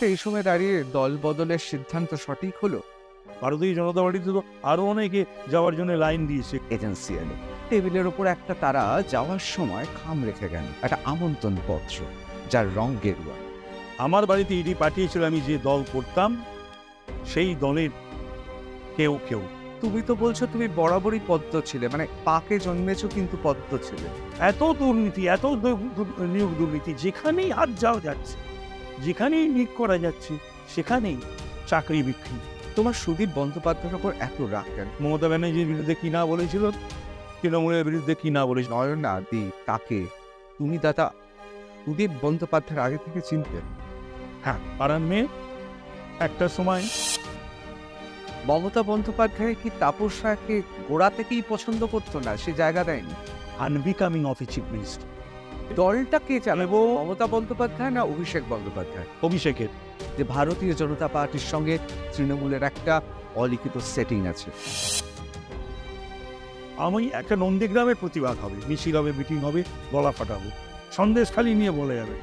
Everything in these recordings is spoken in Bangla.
প্রেক্ষাপটে এই সময় দাঁড়িয়ে দল বদলের সিদ্ধান্ত সঠিক হলো ভারতীয় জনতা পার্টিতে তো আরো অনেকে যাওয়ার জন্য লাইন দিয়েছে এজেন্সি টেবিলের ওপর একটা তারা যাওয়ার সময় খাম রেখে গেল একটা আমন্ত্রণ পত্র যার রং গেরুয়া আমার বাড়িতে ইডি পাঠিয়েছিল আমি যে দল করতাম সেই দলের কেউ কেউ তুমি তো বলছো তুমি বরাবরই পদ্ম ছিলে মানে পাকে জন্মেছো কিন্তু পদ্ম ছিলে এত দুর্নীতি এত নিয়োগ দুর্নীতি যেখানেই হাত যাওয়া যাচ্ছে যেখানেই লিক করা যাচ্ছে সেখানেই চাকরি বিক্রি তোমার সুদীপ বন্দ্যোপাধ্যায়ের ওপর এত রাগ কেন মমতা ব্যানার্জির বিরুদ্ধে কি না বলেছিল তৃণমূলের বিরুদ্ধে কি না বলেছিল নয়ন আদি তাকে তুমি দাদা সুদীপ বন্দ্যোপাধ্যায়ের আগে থেকে চিনতেন হ্যাঁ পাড়ার মেয়ে একটা সময় মমতা বন্দ্যোপাধ্যায় কি তাপস রায়কে গোড়া থেকেই পছন্দ করতো না সে জায়গা দেয়নি unbecoming of a chief minister দলটা কে চালাবো মমতা বন্দ্যোপাধ্যায় না অভিষেক বন্দ্যোপাধ্যায় অভিষেকের যে ভারতীয় জনতা পার্টির সঙ্গে তৃণমূলের একটা অলিখিত সেটিং আছে আমি একটা নন্দীগ্রামের প্রতিবাদ হবে মিছিল হবে মিটিং হবে গলা ফাটাবো সন্দেশ খালি নিয়ে বলে যাবে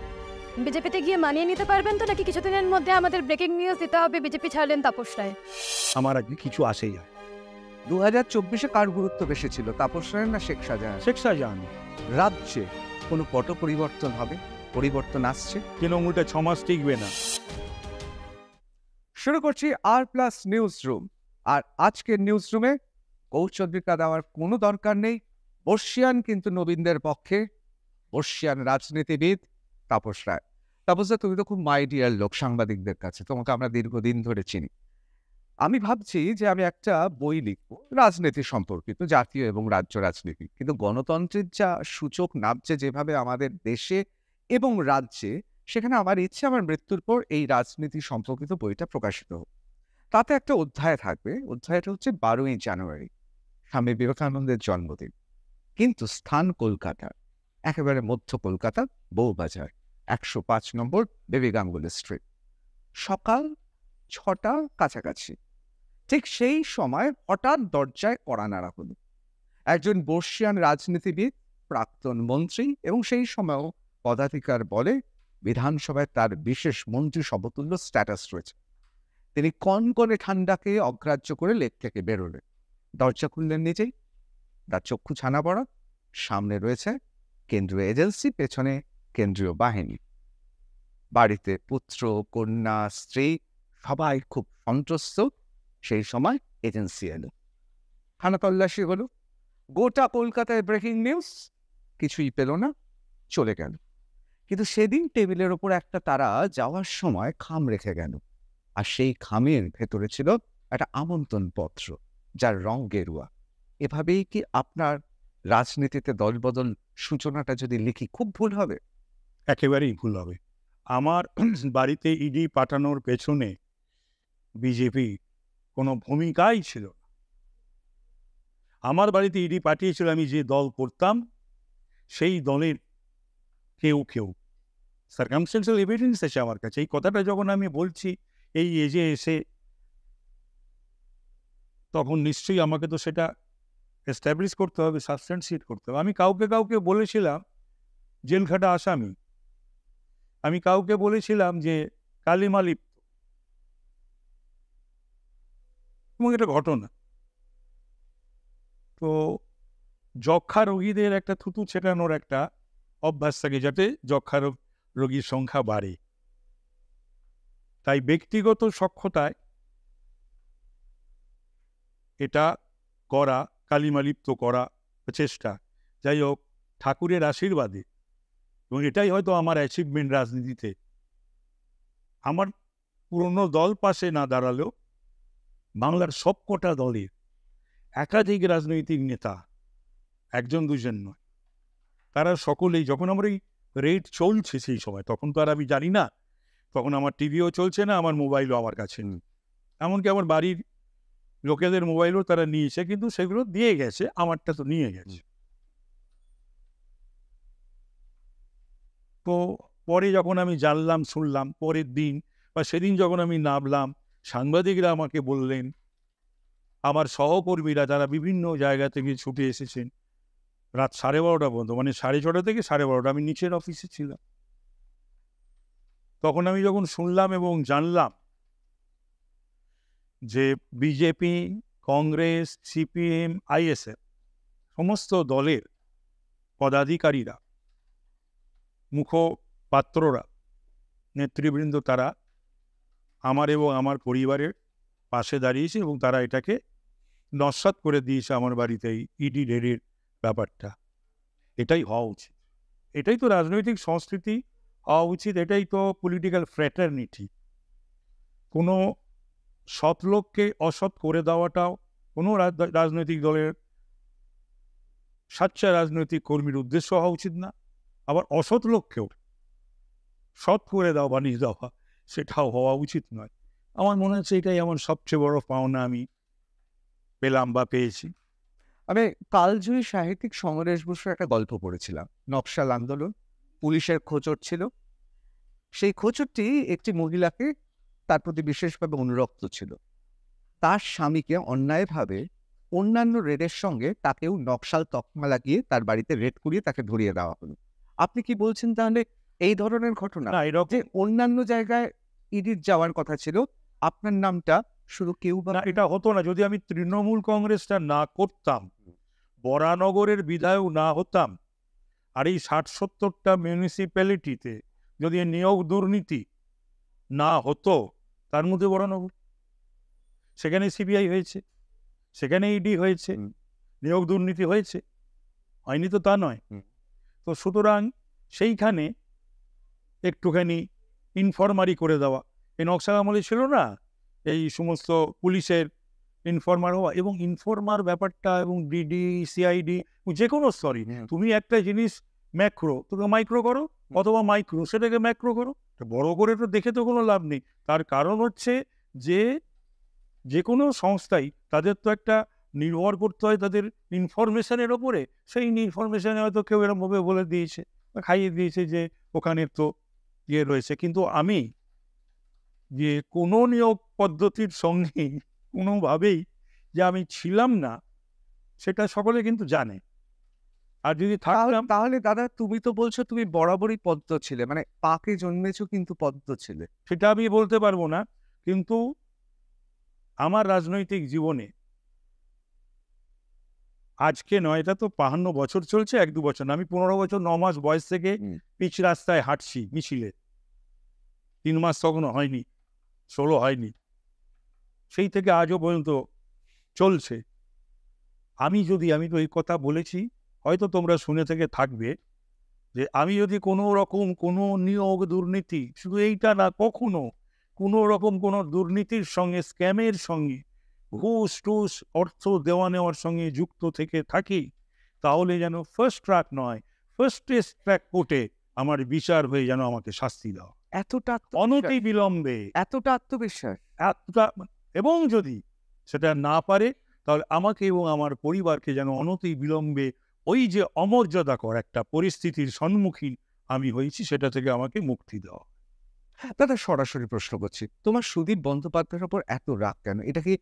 বিজেপিতে গিয়ে মানিয়ে নিতে পারবেন তো নাকি কিছুদিনের মধ্যে আমাদের ব্রেকিং নিউজ দিতে হবে বিজেপি ছাড়লেন তাপস রায় আমার আগে কিছু আসেই যায় দু হাজার চব্বিশে কার গুরুত্ব বেশি ছিল তাপস রায় না শেখ শাহজাহান শেখ শাহজাহান রাজ্যে কোনো পট পরিবর্তন হবে পরিবর্তন আসছে তৃণমূলটা ছ মাস টিকবে না শুরু করছি আর প্লাস নিউজ রুম আর আজকের নিউজ রুমে কৌচদ্রিকা দেওয়ার কোনো দরকার নেই বর্ষিয়ান কিন্তু নবীনদের পক্ষে বর্ষিয়ান রাজনীতিবিদ তাপস রায় তাপস তুমি তো খুব মাইডিয়ার লোক সাংবাদিকদের কাছে তোমাকে আমরা দীর্ঘদিন ধরে চিনি আমি ভাবছি যে আমি একটা বই লিখব রাজনীতি সম্পর্কিত জাতীয় এবং রাজ্য রাজনীতি কিন্তু গণতন্ত্রের যা সূচক নামছে যেভাবে আমাদের দেশে এবং রাজ্যে সেখানে আমার ইচ্ছে আমার মৃত্যুর পর এই রাজনীতি সম্পর্কিত বইটা প্রকাশিত হোক তাতে একটা অধ্যায় থাকবে অধ্যায়টা হচ্ছে বারোই জানুয়ারি স্বামী বিবেকানন্দের জন্মদিন কিন্তু স্থান কলকাতা একেবারে মধ্য কলকাতা বউবাজার একশো পাঁচ নম্বর বেবি গাঙ্গুলি স্ট্রিট সকাল ছটা কাছাকাছি ঠিক সেই সময় হঠাৎ দরজায় কড়া নাড়া হল একজন বর্ষিয়ান রাজনীতিবিদ প্রাক্তন মন্ত্রী এবং সেই সময়ও পদাধিকার বলে বিধানসভায় তার বিশেষ মন্ত্রী সমতুল্য স্ট্যাটাস রয়েছে তিনি কনকনে ঠান্ডাকে অগ্রাহ্য করে লেক থেকে বেরোলেন দরজা খুললেন নিজেই তার চক্ষু ছানা পড়া সামনে রয়েছে কেন্দ্রীয় এজেন্সি পেছনে কেন্দ্রীয় বাহিনী বাড়িতে পুত্র কন্যা স্ত্রী সবাই খুব সন্ত্রস্ত সেই সময় এজেন্সি এলো থানা তল্লাশি হলো গোটা কলকাতায় ব্রেকিং নিউজ কিছুই পেল না চলে গেল কিন্তু সেদিন টেবিলের ওপর একটা তারা যাওয়ার সময় খাম রেখে গেল আর সেই খামের ভেতরে ছিল একটা আমন্ত্রণ পত্র যার রং গেরুয়া এভাবেই কি আপনার রাজনীতিতে দলবদল সূচনাটা যদি লিখি খুব ভুল হবে একেবারেই ভুল হবে আমার বাড়িতে ইডি পাঠানোর পেছনে বিজেপি কোনো ভূমিকাই ছিল আমার বাড়িতে ইডি পাঠিয়েছিল আমি যে দল করতাম সেই দলের কেউ কেউ সার্কামস্টেন্সিয়াল এভিডেন্স আছে আমার কাছে এই কথাটা যখন আমি বলছি এই এজে এসে তখন নিশ্চয়ই আমাকে তো সেটা এস্টাবলিশ করতে হবে সাবস্টেন্সিয়েট করতে হবে আমি কাউকে কাউকে বলেছিলাম জেলখাটা আসামি আমি কাউকে বলেছিলাম যে কালিমালিপ এবং এটা ঘটনা তো যক্ষা রোগীদের একটা থুতু ছেটানোর একটা অভ্যাস থাকে যাতে যক্ষা রোগীর সংখ্যা বাড়ে তাই ব্যক্তিগত সক্ষতায় এটা করা কালিমালিপ্ত করা চেষ্টা যাই হোক ঠাকুরের আশীর্বাদে এবং এটাই হয়তো আমার অ্যাচিভমেন্ট রাজনীতিতে আমার পুরনো দল পাশে না দাঁড়ালেও বাংলার সবকটা দলের একাধিক রাজনৈতিক নেতা একজন দুজন নয় তারা সকলেই যখন আমার এই রেড চলছে সেই সময় তখন তো আর আমি জানি না তখন আমার টিভিও চলছে না আমার মোবাইলও আমার কাছে নেই এমনকি আমার বাড়ির লোকেদের মোবাইলও তারা নিয়েছে কিন্তু সেগুলো দিয়ে গেছে আমারটা তো নিয়ে গেছে তো পরে যখন আমি জানলাম শুনলাম পরের দিন বা সেদিন যখন আমি নামলাম সাংবাদিকরা আমাকে বললেন আমার সহকর্মীরা যারা বিভিন্ন জায়গা থেকে ছুটে এসেছেন রাত সাড়ে বারোটা পর্যন্ত মানে সাড়ে ছটা থেকে সাড়ে বারোটা আমি নিচের অফিসে ছিলাম তখন আমি যখন শুনলাম এবং জানলাম যে বিজেপি কংগ্রেস সিপিএম আইএসএফ সমস্ত দলের পদাধিকারীরা মুখপাত্ররা নেতৃবৃন্দ তারা আমার এবং আমার পরিবারের পাশে দাঁড়িয়েছে এবং তারা এটাকে নস্বাত করে দিয়েছে আমার বাড়িতে e এই ইডি রেডির ব্যাপারটা এটাই হওয়া উচিত এটাই তো রাজনৈতিক সংস্কৃতি হওয়া উচিত এটাই তো পলিটিক্যাল ফ্র্যাটার্নিটি কোনো সৎ লোককে অসৎ করে দেওয়াটাও কোনো রাজনৈতিক দলের সাচ্চা রাজনৈতিক কর্মীর উদ্দেশ্য হওয়া উচিত না আবার অসৎ লোককেও সৎ করে দেওয়া বানিয়ে দেওয়া সেটাও হওয়া উচিত নয় আমার মনে হচ্ছে এটাই আমার সবচেয়ে বড় পাওনা আমি পেলাম বা পেয়েছি আমি কালজয়ী সাহিত্যিক সমরেশ বসুর একটা গল্প পড়েছিলাম নকশাল আন্দোলন পুলিশের খোঁচর ছিল সেই খোঁচরটি একটি মহিলাকে তার প্রতি বিশেষভাবে অনুরক্ত ছিল তার স্বামীকে অন্যায়ভাবে অন্যান্য রেডের সঙ্গে তাকেও নকশাল তকমা লাগিয়ে তার বাড়িতে রেড করিয়ে তাকে ধরিয়ে দেওয়া হলো আপনি কি বলছেন তাহলে এই ধরনের ঘটনা যে অন্যান্য জায়গায় ইডির যাওয়ার কথা ছিল আপনার নামটা শুধু কেউ না এটা হতো না যদি আমি তৃণমূল কংগ্রেসটা না করতাম বরানগরের বিধায়ক না হতাম আর এই ষাট সত্তরটা মিউনিসিপ্যালিটিতে যদি নিয়োগ দুর্নীতি না হতো তার মধ্যে বরানগর সেখানে সিবিআই হয়েছে সেখানে ইডি e হয়েছে নিয়োগ দুর্নীতি হয়েছে হয়নি তো তা নয় তো সুতরাং সেইখানে একটুখানি ইনফরমারি করে দেওয়া এই নকশাল আমলে ছিল না এই সমস্ত পুলিশের ইনফর্মার হওয়া এবং ইনফর্মার ব্যাপারটা এবং ডিডি সিআইডি যে কোনো স্তরই তুমি একটা জিনিস ম্যাক্রো তোকে মাইক্রো করো অথবা মাইক্রো সেটাকে ম্যাক্রো করো বড় করে তো দেখে তো কোনো লাভ নেই তার কারণ হচ্ছে যে যে কোনো সংস্থাই তাদের তো একটা নির্ভর করতে হয় তাদের ইনফরমেশনের ওপরে সেই ইনফরমেশানে হয়তো কেউ এরকমভাবে বলে দিয়েছে খাইয়ে দিয়েছে যে ওখানে তো ইয়ে রয়েছে কিন্তু আমি যে কোনো নিয়োগ পদ্ধতির সঙ্গে কোনোভাবেই যে আমি ছিলাম না সেটা সকলে কিন্তু জানে আর যদি থাকলাম তাহলে দাদা তুমি তো বলছো তুমি বরাবরই পদ্ম ছিলে মানে পাকে জন্মেছো কিন্তু পদ্ম ছিলে সেটা আমি বলতে পারবো না কিন্তু আমার রাজনৈতিক জীবনে আজকে নয় এটা তো বাহান্ন বছর চলছে এক দু বছর আমি পনেরো বছর ন মাস বয়স থেকে পিচ রাস্তায় হাঁটছি মিছিলে তিন মাস তখনও হয়নি ষোলো হয়নি সেই থেকে আজও পর্যন্ত চলছে আমি যদি আমি তো এই কথা বলেছি হয়তো তোমরা শুনে থেকে থাকবে যে আমি যদি কোনো রকম কোনো নিয়োগ দুর্নীতি শুধু এইটা না কখনো কোনো রকম কোনো দুর্নীতির সঙ্গে স্ক্যামের সঙ্গে ঘুষ টুস অর্থ দেওয়া নেওয়ার সঙ্গে যুক্ত থেকে থাকি তাহলে যেন ফার্স্ট ট্র্যাক নয় ফার্স্ট ট্র্যাক কোর্টে আমার বিচার হয়ে যেন আমাকে শাস্তি দাও এতটা অনতি বিলম্বে এতটা আত্মবিশ্বাস এতটা এবং যদি সেটা না পারে তাহলে আমাকে এবং আমার পরিবারকে যেন অনতি বিলম্বে ওই যে অমর্যাদাকর একটা পরিস্থিতির সম্মুখীন আমি হয়েছি সেটা থেকে আমাকে মুক্তি দাও হ্যাঁ, দাদা সরাসরি প্রশ্ন করছি তোমার সুদীপ বন্দ্যোপাধ্যায়ের ওপর এত রাগ কেন এটাকে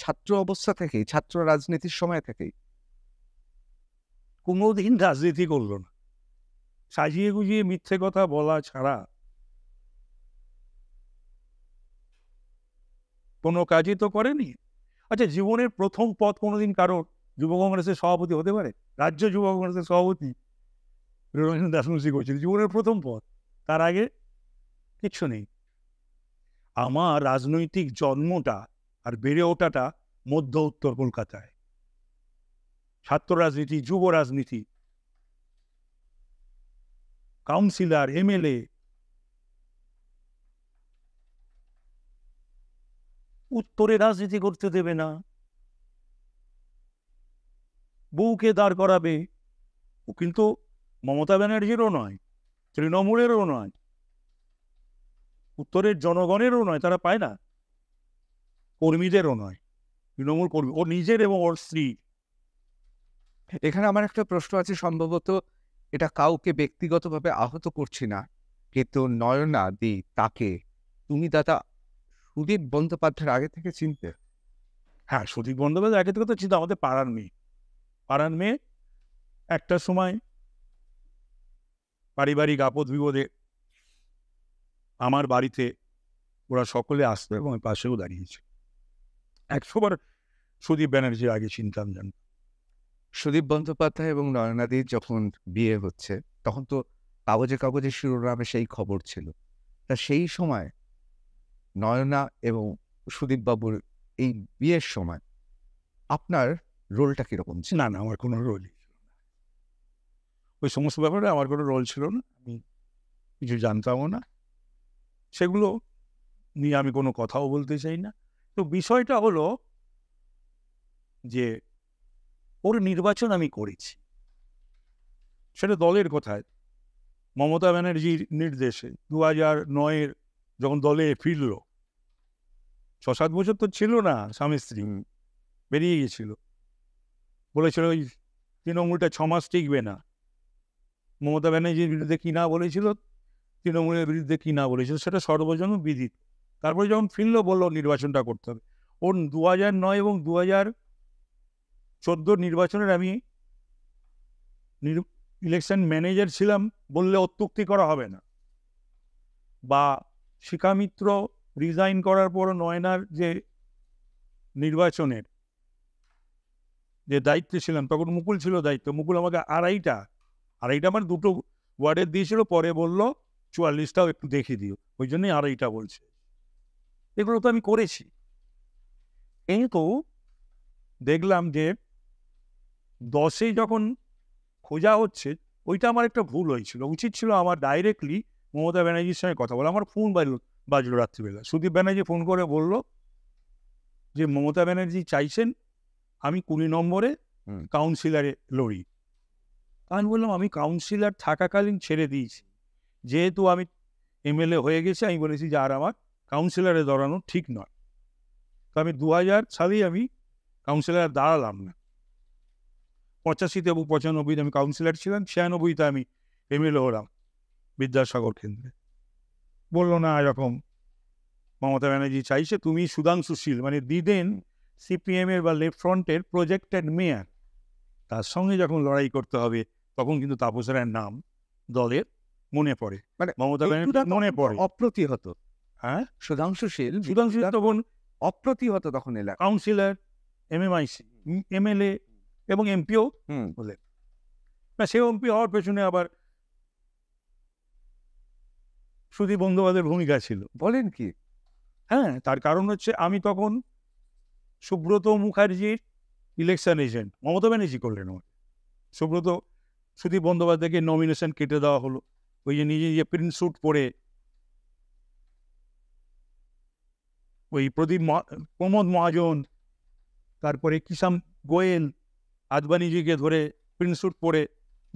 ছাত্র অবস্থা থেকেই ছাত্র রাজনীতির সময় থেকেই কোনোদিন রাজনীতি করল না সাজিয়ে গুজিয়ে মিথ্যে কথা বলা ছাড়া কোনো কাজই তো করেনি আচ্ছা জীবনের প্রথম পথ কোনোদিন কারোর যুব কংগ্রেসের সভাপতি হতে পারে রাজ্য যুব কংগ্রেসের সভাপতি রবীন্দ্র দাসমুসি করছিল জীবনের প্রথম পথ তার আগে কিচ্ছু নেই আমার রাজনৈতিক জন্মটা আর বেড়ে ওঠাটা মধ্য উত্তর কলকাতায় ছাত্র রাজনীতি যুব রাজনীতি কাউন্সিলর এমএলএ উত্তরে রাজনীতি করতে দেবে না বউকে দাঁড় করাবে ও কিন্তু মমতা ব্যানার্জিরও নয় তৃণমূলেরও নয় উত্তরের জনগণেরও নয় তারা পায় না কর্মীদেরও নয় তৃণমূল কর্মী ও নিজের এবং ওর স্ত্রী এখানে আমার একটা প্রশ্ন আছে সম্ভবত এটা কাউকে ব্যক্তিগতভাবে আহত করছি না কিন্তু নয়না দি তাকে তুমি দাদা সুদীপ বন্দ্যোপাধ্যায়ের আগে থেকে চিনতে হ্যাঁ সুদীপ বন্দ্যোপাধ্যায় আগে থেকে তো চিন্তা আমাদের পাড়ার মেয়ে পাড়ার মেয়ে একটা সময় পারিবারিক আপদ বিপদে আমার বাড়িতে ওরা সকলে আসতো এবং পাশেও দাঁড়িয়েছে একশোবার সুদীপ ব্যানার্জির আগে চিনতাম জান সুদীপ বন্দ্যোপাধ্যায় এবং নয়নাদি যখন বিয়ে হচ্ছে তখন তো কাগজে কাগজে শিরোনামে সেই খবর ছিল তা সেই সময় নয়না এবং সুদীপবাবুর এই বিয়ের সময় আপনার রোলটা কীরকম ছিল না না আমার কোনো রোলই ওই সমস্ত ব্যাপারে আমার কোনো রোল ছিল না আমি কিছু জানতামও না সেগুলো নিয়ে আমি কোনো কথাও বলতে চাই না তো বিষয়টা হলো যে ওর নির্বাচন আমি করেছি সেটা দলের কথায় মমতা ব্যানার্জির নির্দেশে দু হাজার নয়ের যখন দলে ফিরল ছ সাত বছর তো ছিল না স্বামী স্ত্রী বেরিয়ে গেছিল বলেছিল ওই তৃণমূলটা ছ মাস টিকবে না মমতা ব্যানার্জির বিরুদ্ধে কী না বলেছিল তৃণমূলের বিরুদ্ধে কী না বলেছিল সেটা সর্বজন বিদিত তারপরে যখন ফিরলো বললো নির্বাচনটা করতে হবে ওর দু হাজার নয় এবং দু হাজার নির্বাচনের আমি ইলেকশন ম্যানেজার ছিলাম বললে অত্যুক্তি করা হবে না বা শিখামিত্র রিজাইন করার পর নয়নার যে নির্বাচনের যে দায়িত্বে ছিলাম তখন মুকুল ছিল দায়িত্ব মুকুল আমাকে আড়াইটা আড়াইটা আমার মানে দুটো ওয়ার্ডের দিয়েছিল পরে বলল চুয়াল্লিশটাও একটু দেখিয়ে দিও ওই জন্যই আড়াইটা বলছে এগুলো তো আমি করেছি কিন্তু দেখলাম যে দশে যখন খোঁজা হচ্ছে ওইটা আমার একটা ভুল হয়েছিল উচিত ছিল আমার ডাইরেক্টলি মমতা ব্যানার্জির সঙ্গে কথা বলা আমার ফোন বাজল বাজলো রাত্রিবেলা সুদীপ ব্যানার্জি ফোন করে বলল যে মমতা ব্যানার্জি চাইছেন আমি কুড়ি নম্বরে কাউন্সিলারে লড়ি আমি বললাম আমি কাউন্সিলার থাকাকালীন ছেড়ে দিয়েছি যেহেতু আমি এমএলএ হয়ে গেছি আমি বলেছি যে আর আমার কাউন্সিলারে দাঁড়ানো ঠিক নয় তো আমি দু হাজার সালেই আমি কাউন্সিলারে দাঁড়ালাম না পঁচাশিতে এবং পঁচানব্বইতে আমি কাউন্সিলার ছিলাম ছিয়ানব্বইতে আমি এমএলএ হলাম বিদ্যাসাগর কেন্দ্রে বললো না এরকম মমতা ব্যানার্জি চাইছে তুমি সুধাংশুশীল মানে দিদেন সিপিএমের বা লেফট ফ্রন্টের প্রজেক্টেড মেয়ার তার সঙ্গে যখন লড়াই করতে হবে তখন কিন্তু তাপসের নাম দলের মনে পড়ে মানে মমতা ব্যানার্জি মনে পড়ে অপ্রতিহত সুধাংশুশীল সুধাংশু তখন অপ্রতিহত তখন এলাকা কাউন্সিলর এমএমআইসি এমএলএ এবং এমপিও হলেন সে এমপি হওয়ার পেছনে আবার সুদীপ বন্দ্যোপাধ্যায়ের ভূমিকা ছিল বলেন কি হ্যাঁ তার কারণ হচ্ছে আমি তখন সুব্রত মুখার্জির ইলেকশন এজেন্ট মমতা ব্যানার্জি করলেন আমাকে সুব্রত সুদীপ বন্দ্যোপাধ্যায়কে নমিনেশন কেটে দেওয়া হলো ওই যে নিজে যে প্রিন্ট স্যুট পরে ওই প্রদীপ প্রমোদ মহাজন তারপরে কিষাম গোয়েল আদবানিজিকে ধরে প্রিন্সুট পরে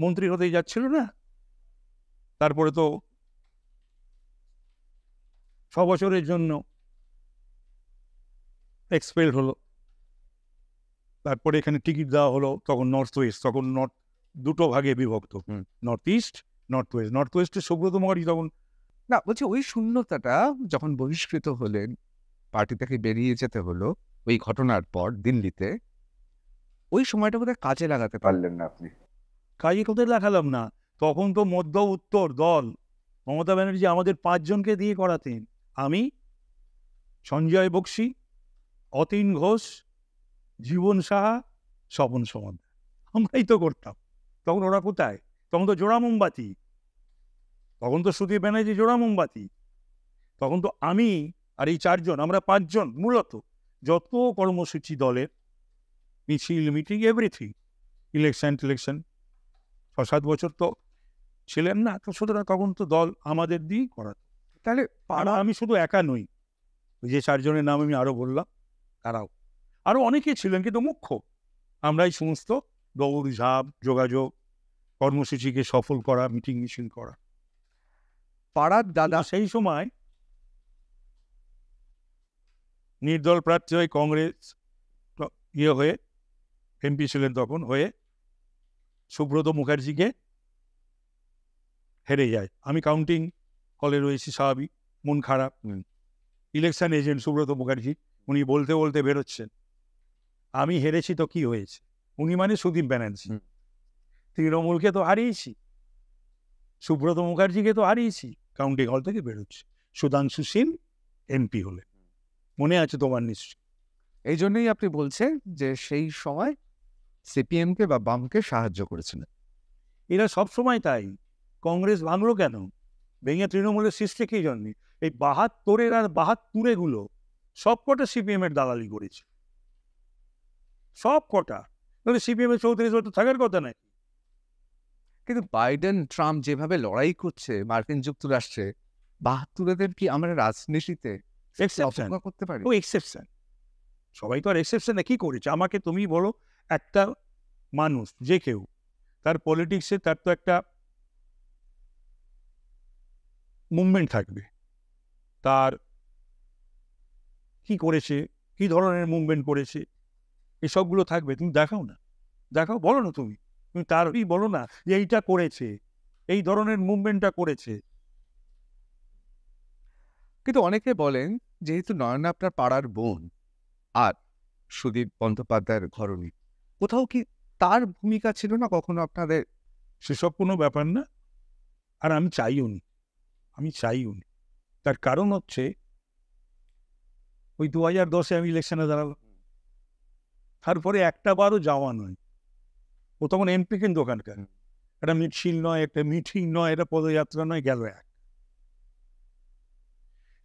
মন্ত্রী হতে যাচ্ছিল না তারপরে তো ছ বছরের জন্য এক্সপেল হলো তারপরে এখানে টিকিট দেওয়া হলো তখন নর্থ ওয়েস্ট তখন নর্থ দুটো ভাগে বিভক্ত north east north west north ওয়েস্টে সুব্রত মুখার্জি তখন না বলছি ওই শূন্যতাটা যখন বহিষ্কৃত হলেন পার্টি থেকে বেরিয়ে যেতে হলো ওই ঘটনার পর দিল্লিতে ওই সময়টা বোধহয় কাজে লাগাতে পারলেন না আপনি কাজে কোথায় লাগালাম না তখন তো মধ্য উত্তর দল মমতা ব্যানার্জি আমাদের পাঁচজনকে দিয়ে করাতেন আমি সঞ্জয় বক্সি অতীন ঘোষ জীবন সাহা স্বপন সমাধান আমরাই তো করতাম তখন ওরা কোথায় তখন তো জোড়া মোমবাতি তখন তো সুদীপ ব্যানার্জি জোড়া মোমবাতি তখন তো আমি আর এই চারজন আমরা পাঁচজন মূলত যত কর্মসূচি দলের মিছিল মিটিং এভরিথিং ইলেকশন টিলেকশন ছ সাত বছর তো ছিলেন না তো সুতরাং তখন তো দল আমাদের দিয়েই করাত তাহলে পাড়া আমি শুধু একা নই ওই যে চারজনের নাম আমি আরও বললাম তারাও আরও অনেকে ছিলেন কিন্তু মুখ্য আমরা এই সমস্ত দৌড় ঝাঁপ যোগাযোগ কর্মসূচিকে সফল করা মিটিং মিছিল করা পাড়ার দাদা সেই সময় নির্দল প্রার্থী হয় কংগ্রেস ইয়ে হয়ে এমপি ছিলেন তখন হয়ে সুব্রত মুখার্জিকে হেরে যায় আমি কাউন্টিং হলে রয়েছি স্বাভাবিক মন খারাপ ইলেকশন এজেন্ট সুব্রত মুখার্জি উনি বলতে বলতে বেরোচ্ছেন আমি হেরেছি তো কি হয়েছে উনি মানে সুদীপ ব্যানার্জি তৃণমূলকে তো হারিয়েছি সুব্রত মুখার্জিকে তো হারিয়েছি কাউন্টিং হল থেকে বেরোচ্ছে সুধাংশু সিং এমপি হলেন মনে আছে তোমার নিশ্চয় এই জন্যই আপনি বলছেন যে সেই সময় সিপিএমকে বা বামকে সাহায্য করেছিলেন এরা সবসময় তাই কংগ্রেস ভাঙলো কেন ভেঙে তৃণমূলের সৃষ্টি কী জন্য এই বাহাত্তরের আর বাহাত্তুরেগুলো সব কটা সিপিএমের দালালি করেছে সব কটা তাহলে সিপিএমের চৌত্রিশ বছর থাকার কথা নাই কিন্তু বাইডেন ট্রাম্প যেভাবে লড়াই করছে মার্কিন যুক্তরাষ্ট্রে বাহাত্তরেদের কি আমরা রাজনীতিতে এক্সেপশন সবাই তো আর এক্সেপশনে কি করেছে আমাকে তুমি বলো একটা মানুষ যে কেউ তার পলিটিক্সে তার তো একটা মুভমেন্ট থাকবে তার কি করেছে কি ধরনের মুভমেন্ট করেছে এসবগুলো থাকবে তুমি দেখাও না দেখাও বলো না তুমি তুমি তারই বলো না যে এইটা করেছে এই ধরনের মুভমেন্টটা করেছে কিন্তু অনেকে বলেন যেহেতু নয়না আপনার পাড়ার বোন আর সুদীপ বন্দ্যোপাধ্যায়ের ঘরণী কোথাও কি তার ভূমিকা ছিল না কখনো আপনাদের সেসব কোনো ব্যাপার না আর আমি চাই উনি আমি চাই উনি তার কারণ হচ্ছে ওই দু হাজার দশে আমি ইলেকশনে দাঁড়ালাম তারপরে একটা বারও যাওয়া নয় ও তখন এমপি কিন্তু ওখানকার একটা মিছিল নয় একটা মিটিং নয় এটা পদযাত্রা নয় গেল এক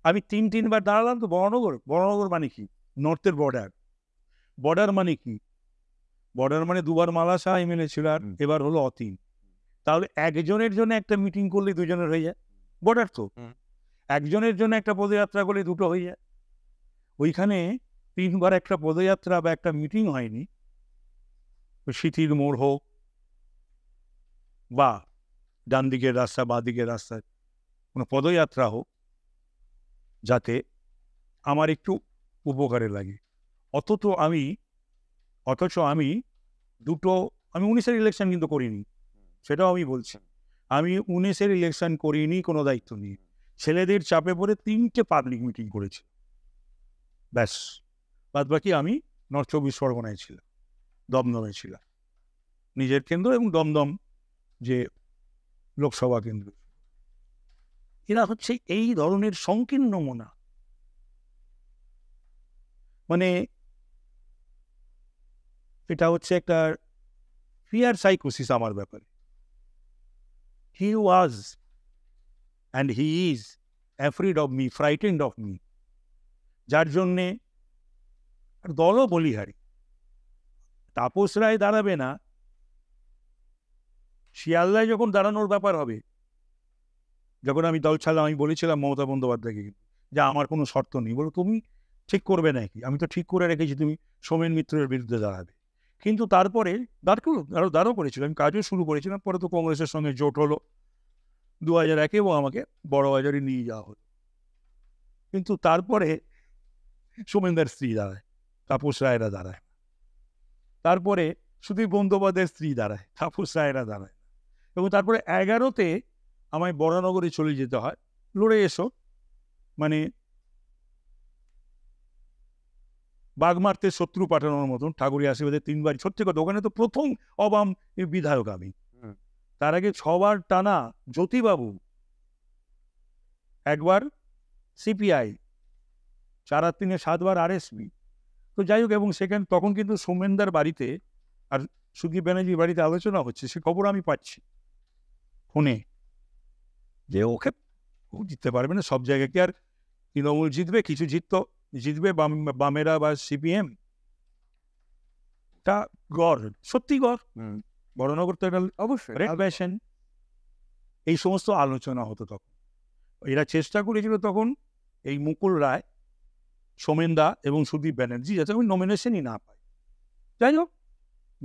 আমি তিন তিনবার দাঁড়ালাম তো বড়নগর বড়নগর মানে কি নর্থের বর্ডার বর্ডার মানে কি বর্ডার মানে দুবার মালা শাহ এমএলএ ছিল আর এবার হলো অতীন তাহলে একজনের জন্য একটা মিটিং করলে দুজনের হয়ে যায় বর্ডার তো একজনের জন্য একটা পদযাত্রা করলে দুটো হয়ে যায় ওইখানে তিনবার একটা পদযাত্রা বা একটা মিটিং হয়নি সিটির মোড় হোক বা ডান দিকের রাস্তা বা দিকের রাস্তায় কোনো পদযাত্রা হোক যাতে আমার একটু উপকারে লাগে অথচ আমি অথচ আমি দুটো আমি উনিশের ইলেকশন কিন্তু করিনি সেটাও আমি বলছি আমি উনিশের ইলেকশন করিনি কোনো দায়িত্ব নিয়ে ছেলেদের চাপে পড়ে তিনটে পাবলিক মিটিং করেছি ব্যাস বাদ বাকি আমি নর্থ চব্বিশ পরগনায় ছিলাম দমদমে ছিলাম নিজের কেন্দ্র এবং দমদম যে লোকসভা কেন্দ্র এরা হচ্ছে এই ধরনের সংকীর্ণ মোনা মানে এটা হচ্ছে একটা ফিয়ার সাইকোসিস আমার ব্যাপারে he was and he is afraid of me frightened of me যার জন্যে দলও বলিহারি তাপস রায় দাঁড়াবে না শিয়ালদায় যখন দাঁড়ানোর ব্যাপার হবে যখন আমি দল ছাড়লাম আমি বলেছিলাম মমতা বন্দ্যোপাধ্যায়কে যে আমার কোনো শর্ত নেই বলো তুমি ঠিক করবে নাকি আমি তো ঠিক করে রেখেছি তুমি সোমেন মিত্রের বিরুদ্ধে দাঁড়াবে কিন্তু তারপরে দাঁড় আরও দাঁড়ও করেছিলাম আমি কাজও শুরু করেছিলাম পরে তো কংগ্রেসের সঙ্গে জোট হলো দু হাজার একেও আমাকে বড় বাজারে নিয়ে যাওয়া হলো কিন্তু তারপরে সোমেন্দার স্ত্রী দাঁড়ায় তাপস রায়রা দাঁড়ায় তারপরে সুদীপ বন্দ্যোপাধ্যায়ের স্ত্রী দাঁড়ায় তাপস রায়রা দাঁড়ায় এবং তারপরে এগারোতে আমায় বরানগরে চলে যেতে হয় লড়ে এসো মানে বাঘ মারতে শত্রু পাঠানোর মতন ঠাকুরের আশীর্বাদে তিনবার সত্যি কথা ওখানে তো প্রথম অবাম বিধায়ক আমি তার আগে ছবার টানা জ্যোতিবাবু একবার সিপিআই চার আর তিনে সাতবার আর আরএসবি তো যাই হোক এবং সেখানে তখন কিন্তু সৌমেন্দার বাড়িতে আর সুদীপ ব্যানার্জির বাড়িতে আলোচনা হচ্ছে সে খবর আমি পাচ্ছি ফোনে যে ওকে ও জিততে পারবে না সব জায়গায় কি আর তৃণমূল জিতবে কিছু জিতত জিতবে বাম বামেরা বা সিপিএম তা গড় সত্যি গড় বড়নগর তো একটা অবশ্যই এই সমস্ত আলোচনা হতো তখন এরা চেষ্টা করেছিল তখন এই মুকুল রায় সোমেন দা এবং সুদীপ ব্যানার্জি যাতে আমি নমিনেশনই না পাই যাই হোক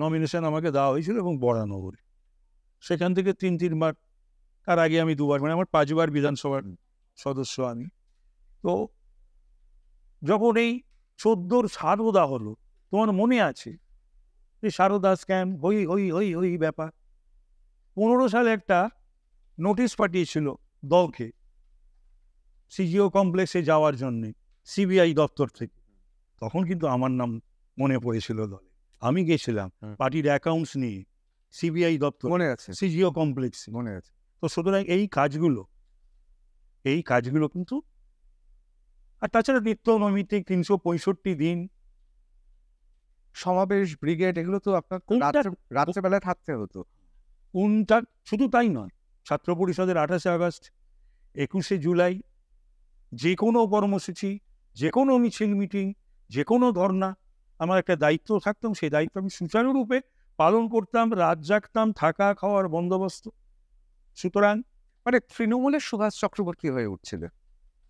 নমিনেশন আমাকে দেওয়া হয়েছিল এবং বড়ানগরে সেখান থেকে তিন তিনবার তার আগে আমি দুবার মানে আমার পাঁচবার বিধানসভার সদস্য আমি তো যখন এই চোদ্দোর সারদা হলো তোমার মনে আছে যে সারদা স্ক্যাম হই হই হই হই ব্যাপার পনেরো সালে একটা নোটিশ পাঠিয়েছিল দলকে সিজিও কমপ্লেক্সে যাওয়ার জন্যে সিবিআই দপ্তর থেকে তখন কিন্তু আমার নাম মনে পড়েছিল দলে আমি গেছিলাম পার্টির অ্যাকাউন্টস নিয়ে সিবিআই দপ্তর মনে আছে সিজিও কমপ্লেক্সে মনে আছে তো সুতরাং এই কাজগুলো এই কাজগুলো কিন্তু আর তাছাড়া নিত্য নৈমিত্তিক তিনশো পঁয়ষট্টি দিন সমাবেশ ব্রিগেড এগুলো তো আপনার রাত্রেবেলায় থাকতে হতো কোনটা শুধু তাই নয় ছাত্র পরিষদের আঠাশে আগস্ট একুশে জুলাই যে কোনো কর্মসূচি যে কোনো মিছিল মিটিং যে কোনো ধর্না আমার একটা দায়িত্ব থাকতাম সেই দায়িত্ব আমি সুচারুরূপে পালন করতাম রাত জাগতাম থাকা খাওয়ার বন্দোবস্ত সুতরাং মানে তৃণমূলের সুভাষ চক্রবর্তী হয়ে উঠছিল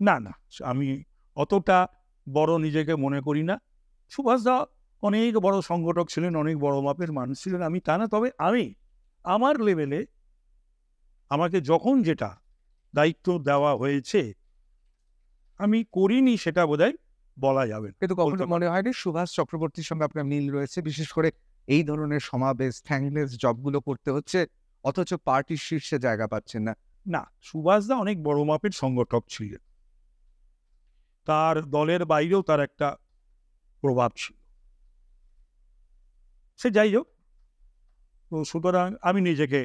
না না আমি অতটা বড় নিজেকে মনে করি না সুভাষ দা অনেক বড় সংগঠক ছিলেন অনেক বড় মাপের মানুষ ছিলেন আমি তা না তবে আমি আমার লেভেলে আমাকে যখন যেটা দায়িত্ব দেওয়া হয়েছে আমি করিনি সেটা বোধহয় বলা যাবে কিন্তু কখনো মনে হয়নি সুভাষ চক্রবর্তীর সঙ্গে আপনার মিল রয়েছে বিশেষ করে এই ধরনের সমাবেশ থ্যাংলেস জবগুলো করতে হচ্ছে অথচ পার্টির শীর্ষে জায়গা পাচ্ছেন না না সুভাষদা অনেক বড় মাপের সংগঠক ছিলেন তার দলের বাইরেও তার একটা প্রভাব ছিল সে যাই হোক তো সুতরাং আমি নিজেকে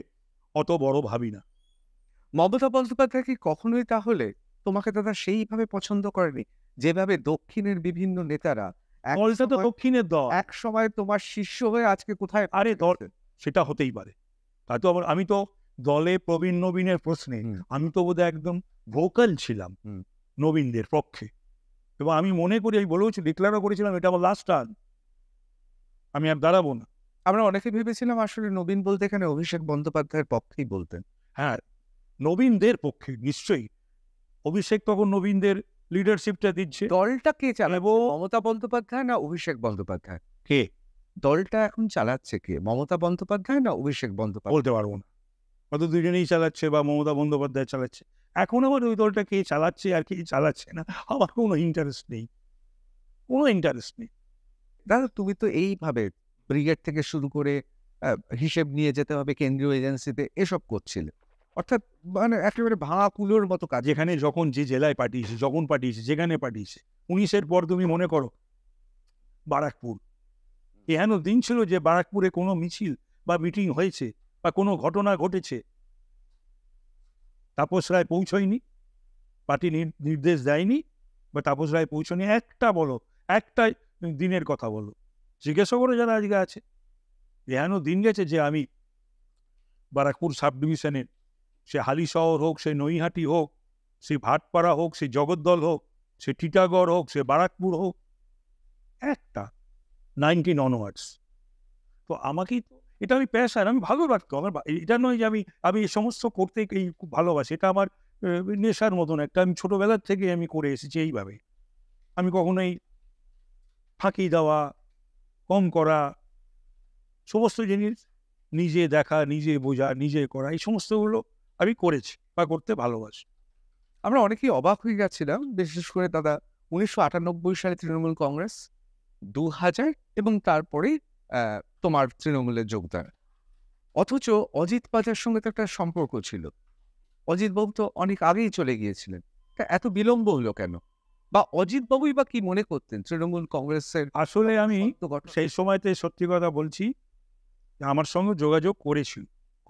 অত বড় ভাবি না মমতা বন্দ্যোপাধ্যায় কি কখনোই তাহলে তোমাকে দাদা সেইভাবে পছন্দ করেনি যেভাবে দক্ষিণের বিভিন্ন নেতারা দক্ষিণের দল এক সময় তোমার শিষ্য হয়ে আজকে কোথায় আরে দল সেটা হতেই পারে তাই তো আমি তো দলে প্রবীণ নবীনের প্রশ্নে আমি তো বোধহয় একদম ভোকাল ছিলাম নবীনদের পক্ষে এবং আমি মনে করি আমি বলেওছি ডিক্লেয়ারও করেছিলাম এটা আমার লাস্ট টার্ন আমি আর দাঁড়াবো না আমরা অনেকে ভেবেছিলাম আসলে নবীন বলতে এখানে অভিষেক বন্দ্যোপাধ্যায়ের পক্ষেই বলতেন হ্যাঁ নবীনদের পক্ষে নিশ্চয়ই অভিষেক তখন নবীনদের লিডারশিপটা দিচ্ছে দলটা কে চালাবো মমতা বন্দ্যোপাধ্যায় না অভিষেক বন্দ্যোপাধ্যায় কে দলটা এখন চালাচ্ছে কে মমতা বন্দ্যোপাধ্যায় না অভিষেক বন্দ্যোপাধ্যায় বলতে পারবো না হয়তো দুজনেই চালাচ্ছে বা মমতা বন্দ্যোপাধ্যায় চালাচ্ছে এখন আবার ওই দলটা কে চালাচ্ছে আর কে চালাচ্ছে না আমার কোনো ইন্টারেস্ট নেই কোনো ইন্টারেস্ট নেই দাদা তুমি তো এইভাবে ব্রিগেড থেকে শুরু করে হিসেব নিয়ে যেতে হবে কেন্দ্রীয় এজেন্সিতে এসব করছিলে অর্থাৎ মানে একেবারে ভাঙা মতো কাজ যেখানে যখন যে জেলায় পাঠিয়েছে যখন পাঠিয়েছে যেখানে পাঠিয়েছে উনিশের পর তুমি মনে করো বারাকপুর এহেন দিন ছিল যে বারাকপুরে কোনো মিছিল বা মিটিং হয়েছে বা কোনো ঘটনা ঘটেছে তাপস রায় পৌঁছয়নি পার্টি নির্দেশ দেয়নি বা তাপস রায় পৌঁছনি একটা বলো একটা দিনের কথা বলো জিজ্ঞাসা করে যারা আজকে আছে এহেন দিন গেছে যে আমি বারাকপুর সাব ডিভিশনের সে হালি শহর হোক সে নৈহাটি হোক সে ভাটপাড়া হোক সে জগদ্দল হোক সে টিটাগড় হোক সে বারাকপুর হোক একটা নাইনটিন অনওয়ার্ডস তো আমাকেই এটা আমি প্যাশন আমি ভালো রাখতো আমার এটা নয় যে আমি আমি এই সমস্ত করতে এই খুব ভালোবাসি এটা আমার নেশার মতন একটা আমি ছোটোবেলার থেকে আমি করে এসেছি এইভাবে আমি কখনোই ফাঁকি দেওয়া কম করা সমস্ত জিনিস নিজে দেখা নিজে বোঝা নিজে করা এই সমস্তগুলো আমি করেছি বা করতে ভালোবাসি আমরা অনেকেই অবাক হয়ে গেছিলাম বিশেষ করে দাদা উনিশশো সালে তৃণমূল কংগ্রেস দু হাজার এবং তারপরে তোমার তৃণমূলে যোগদান অথচ অজিত পাজার সঙ্গে তো একটা সম্পর্ক ছিল অজিতবাবু তো অনেক আগেই চলে গিয়েছিলেন তা এত বিলম্ব হলো কেন বা অজিতবাবুই বা কি মনে করতেন তৃণমূল কংগ্রেসের আসলে আমি সেই সময়তে সত্যি কথা বলছি আমার সঙ্গে যোগাযোগ করেছি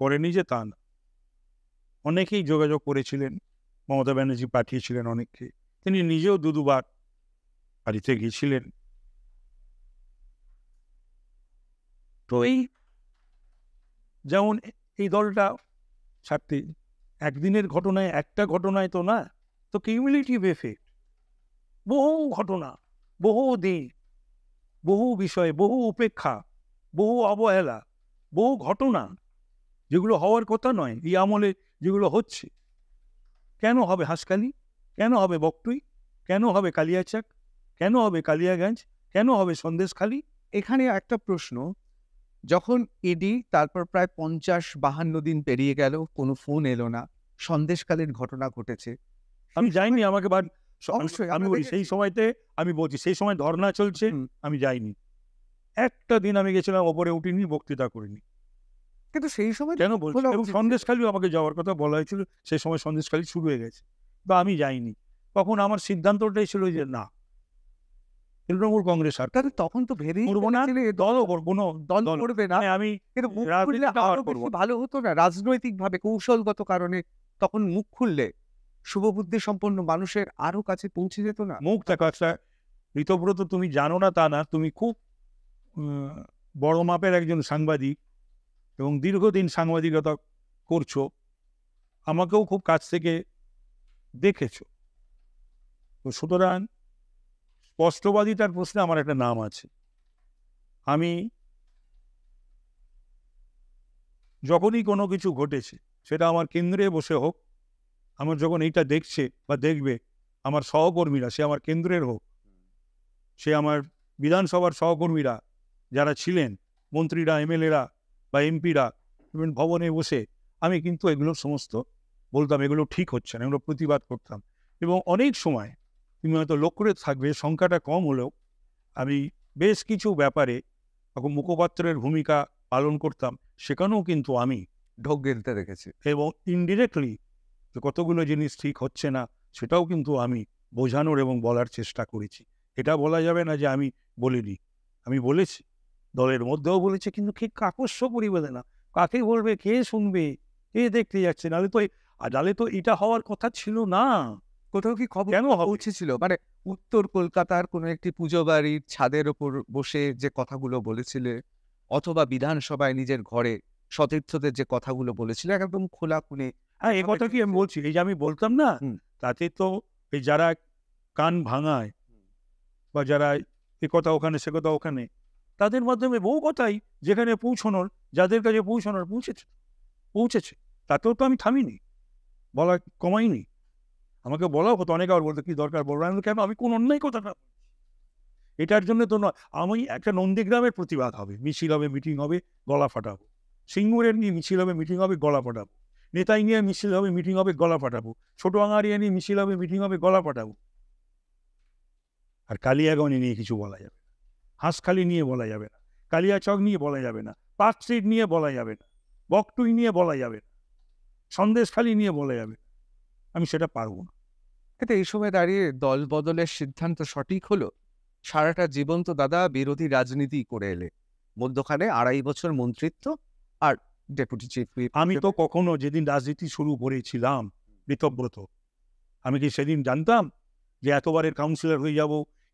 করেনি যে তা না অনেকেই যোগাযোগ করেছিলেন মমতা ব্যানার্জি পাঠিয়েছিলেন অনেককে তিনি নিজেও দু দুবার বাড়িতে গিয়েছিলেন তো এই যেমন এই দলটা ছাড়তে একদিনের ঘটনায় একটা ঘটনায় তো না তো কিউমিলেটিভ এফেক্ট বহু ঘটনা বহু দিন বহু বিষয় বহু উপেক্ষা বহু অবহেলা বহু ঘটনা যেগুলো হওয়ার কথা নয় এই আমলে যেগুলো হচ্ছে কেন হবে হাসকালি কেন হবে বকটুই কেন হবে কালিয়াচাক কেন হবে কালিয়াগঞ্জ কেন হবে সন্দেশখালি এখানে একটা প্রশ্ন যখন এডি তারপর প্রায় পঞ্চাশ বাহান্ন দিন পেরিয়ে গেল কোনো ফোন এলো না সন্দেশকালের ঘটনা ঘটেছে আমি যাইনি আমাকে বাট আমি বলি সেই সময়তে আমি বলছি সেই সময় ধর্না চলছে আমি যাইনি একটা দিন আমি গেছিলাম ওপরে উঠিনি বক্তৃতা করিনি কিন্তু সেই সময় কেন বলছি এবং সন্দেশখালি আমাকে যাওয়ার কথা বলা হয়েছিল সেই সময় সন্দেশখালি শুরু হয়ে গেছে বা আমি যাইনি তখন আমার সিদ্ধান্তটাই ছিল যে না তৃণমূল কংগ্রেস সরকার তখন তো ভেরি করবো না দলও কোনো দল করবে না হ্যাঁ, আমি কিন্তু ভালো হতো না রাজনৈতিকভাবে কৌশলগত কারণে তখন মুখ খুললে শুভবুদ্ধি সম্পন্ন মানুষের আরো কাছে পৌঁছে যেত না মুখ দেখা ঋতব্রত তুমি জানো না তা না তুমি খুব বড় মাপের একজন সাংবাদিক এবং দীর্ঘদিন সাংবাদিকতা করছো আমাকেও খুব কাছ থেকে দেখেছো তো সুতরাং স্পষ্টবাদিতার প্রশ্নে আমার একটা নাম আছে আমি যখনই কোনো কিছু ঘটেছে সেটা আমার কেন্দ্রে বসে হোক আমার যখন এইটা দেখছে বা দেখবে আমার সহকর্মীরা সে আমার কেন্দ্রের হোক সে আমার বিধানসভার সহকর্মীরা যারা ছিলেন মন্ত্রীরা এমএলএরা বা এমপিরা ইভেন ভবনে বসে আমি কিন্তু এগুলো সমস্ত বলতাম এগুলো ঠিক হচ্ছে না এগুলো প্রতিবাদ করতাম এবং অনেক সময় তুমি হয়তো লক্ষ্য করে থাকবে সংখ্যাটা কম হলেও আমি বেশ কিছু ব্যাপারে তখন মুখপাত্রের ভূমিকা পালন করতাম সেখানেও কিন্তু আমি ঢোক গেলতে রেখেছি এবং ইনডিরেক্টলি কতগুলো জিনিস ঠিক হচ্ছে না সেটাও কিন্তু আমি বোঝানোর এবং বলার চেষ্টা করেছি এটা বলা যাবে না যে আমি বলিনি আমি বলেছি দলের মধ্যেও বলেছে কিন্তু ঠিক কাকস্য পরিবেদে না কাকে বলবে কে শুনবে কে দেখতে যাচ্ছে নাহলে তো নাহলে তো এটা হওয়ার কথা ছিল না কোথাও কি খবর কেন পৌঁছেছিল মানে উত্তর কলকাতার কোনো একটি পুজো বাড়ির ছাদের ওপর বসে যে কথাগুলো বলেছিলে অথবা বিধানসভায় নিজের ঘরে সতীর্থদের যে কথাগুলো বলেছিল একদম খোলা খুনে হ্যাঁ এ কথা কি আমি বলছি এই যে আমি বলতাম না তাতে তো এই যারা কান ভাঙায় বা যারা এ কথা ওখানে সে কথা ওখানে তাদের মাধ্যমে বহু কথাই যেখানে পৌঁছানোর যাদের কাছে পৌঁছানোর পৌঁছেছে পৌঁছেছে তাতেও তো আমি থামিনি বলা কমাইনি আমাকে বলাও হতো অনেক আবার বলতো কি দরকার বলবো আমি কেন আমি কোন অন্যায় কথাটা এটার জন্য তো নয় আমি একটা নন্দীগ্রামের প্রতিবাদ হবে মিছিল হবে মিটিং হবে গলা ফাটাবো সিঙ্গুরের নিয়ে মিছিল হবে মিটিং হবে গলা ফাটাবো নেতাই নিয়ে মিছিল হবে মিটিং হবে গলা ফাটাবো ছোট আঙারিয়া নিয়ে মিছিল হবে মিটিং হবে গলা ফাটাবো আর কালিয়াগঞ্জ নিয়ে কিছু বলা যাবে হাঁসখালি নিয়ে বলা যাবে না কালিয়াচক নিয়ে বলা যাবে না পার্ক স্ট্রিট নিয়ে বলা যাবে না বকটুই নিয়ে বলা যাবে না সন্দেশখালি নিয়ে বলা যাবে আমি সেটা পারবো না এতে এই সময় দাঁড়িয়ে দল বদলের সিদ্ধান্ত সঠিক হলো সারাটা জীবন্ত দাদা বিরোধী রাজনীতি করে এলে মধ্যখানে আড়াই বছর মন্ত্রিত্ব আর ডেপুটি চিফ আমি তো কখনো যেদিন রাজনীতি শুরু করেছিলাম বিতব্রত আমি কি সেদিন জানতাম যে এতবারের কাউন্সিলর হয়ে যাব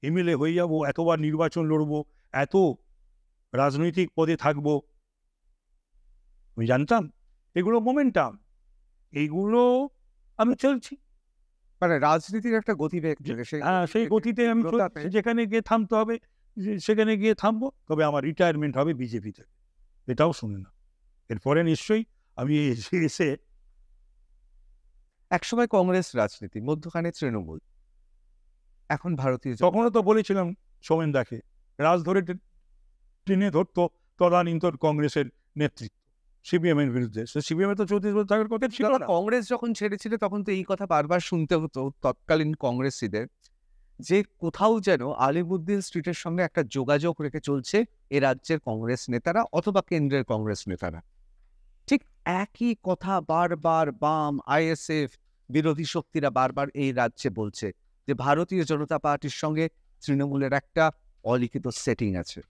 এমএলএ হয়ে যাব এতবার নির্বাচন লড়ব এত রাজনৈতিক পদে থাকব আমি জানতাম এগুলো মোমেন্টাম এইগুলো আমি চলছি মানে রাজনীতির একটা গতিবেগ সেই গতিতে আমি যেখানে গিয়ে থামতে হবে সেখানে গিয়ে থামবো তবে আমার রিটায়ারমেন্ট হবে বিজেপি থেকে এটাও শুনে না এরপরে নিশ্চয়ই আমি এসে একসময় কংগ্রেস রাজনীতি মধ্যখানে তৃণমূল এখন ভারতীয় তখনও তো বলেছিলাম সোমেন দাকে রাজ ধরে টেনে ধরতো তদানীন্তন কংগ্রেসের নেতৃত্ব সিপিএমের বিরুদ্ধে সিপিএমে তো চৌত্রিশ বছর থাকার কথা ছিল কংগ্রেস যখন ছেড়েছিল তখন তো এই কথা বারবার শুনতে হতো তৎকালীন কংগ্রেসীদের যে কোথাও যেন আলিমুদ্দিন স্ট্রিটের সঙ্গে একটা যোগাযোগ রেখে চলছে এ রাজ্যের কংগ্রেস নেতারা অথবা কেন্দ্রের কংগ্রেস নেতারা ঠিক একই কথা বারবার বাম আইএসএফ বিরোধী শক্তিরা বারবার এই রাজ্যে বলছে যে ভারতীয় জনতা পার্টির সঙ্গে তৃণমূলের একটা অলিখিত সেটিং আছে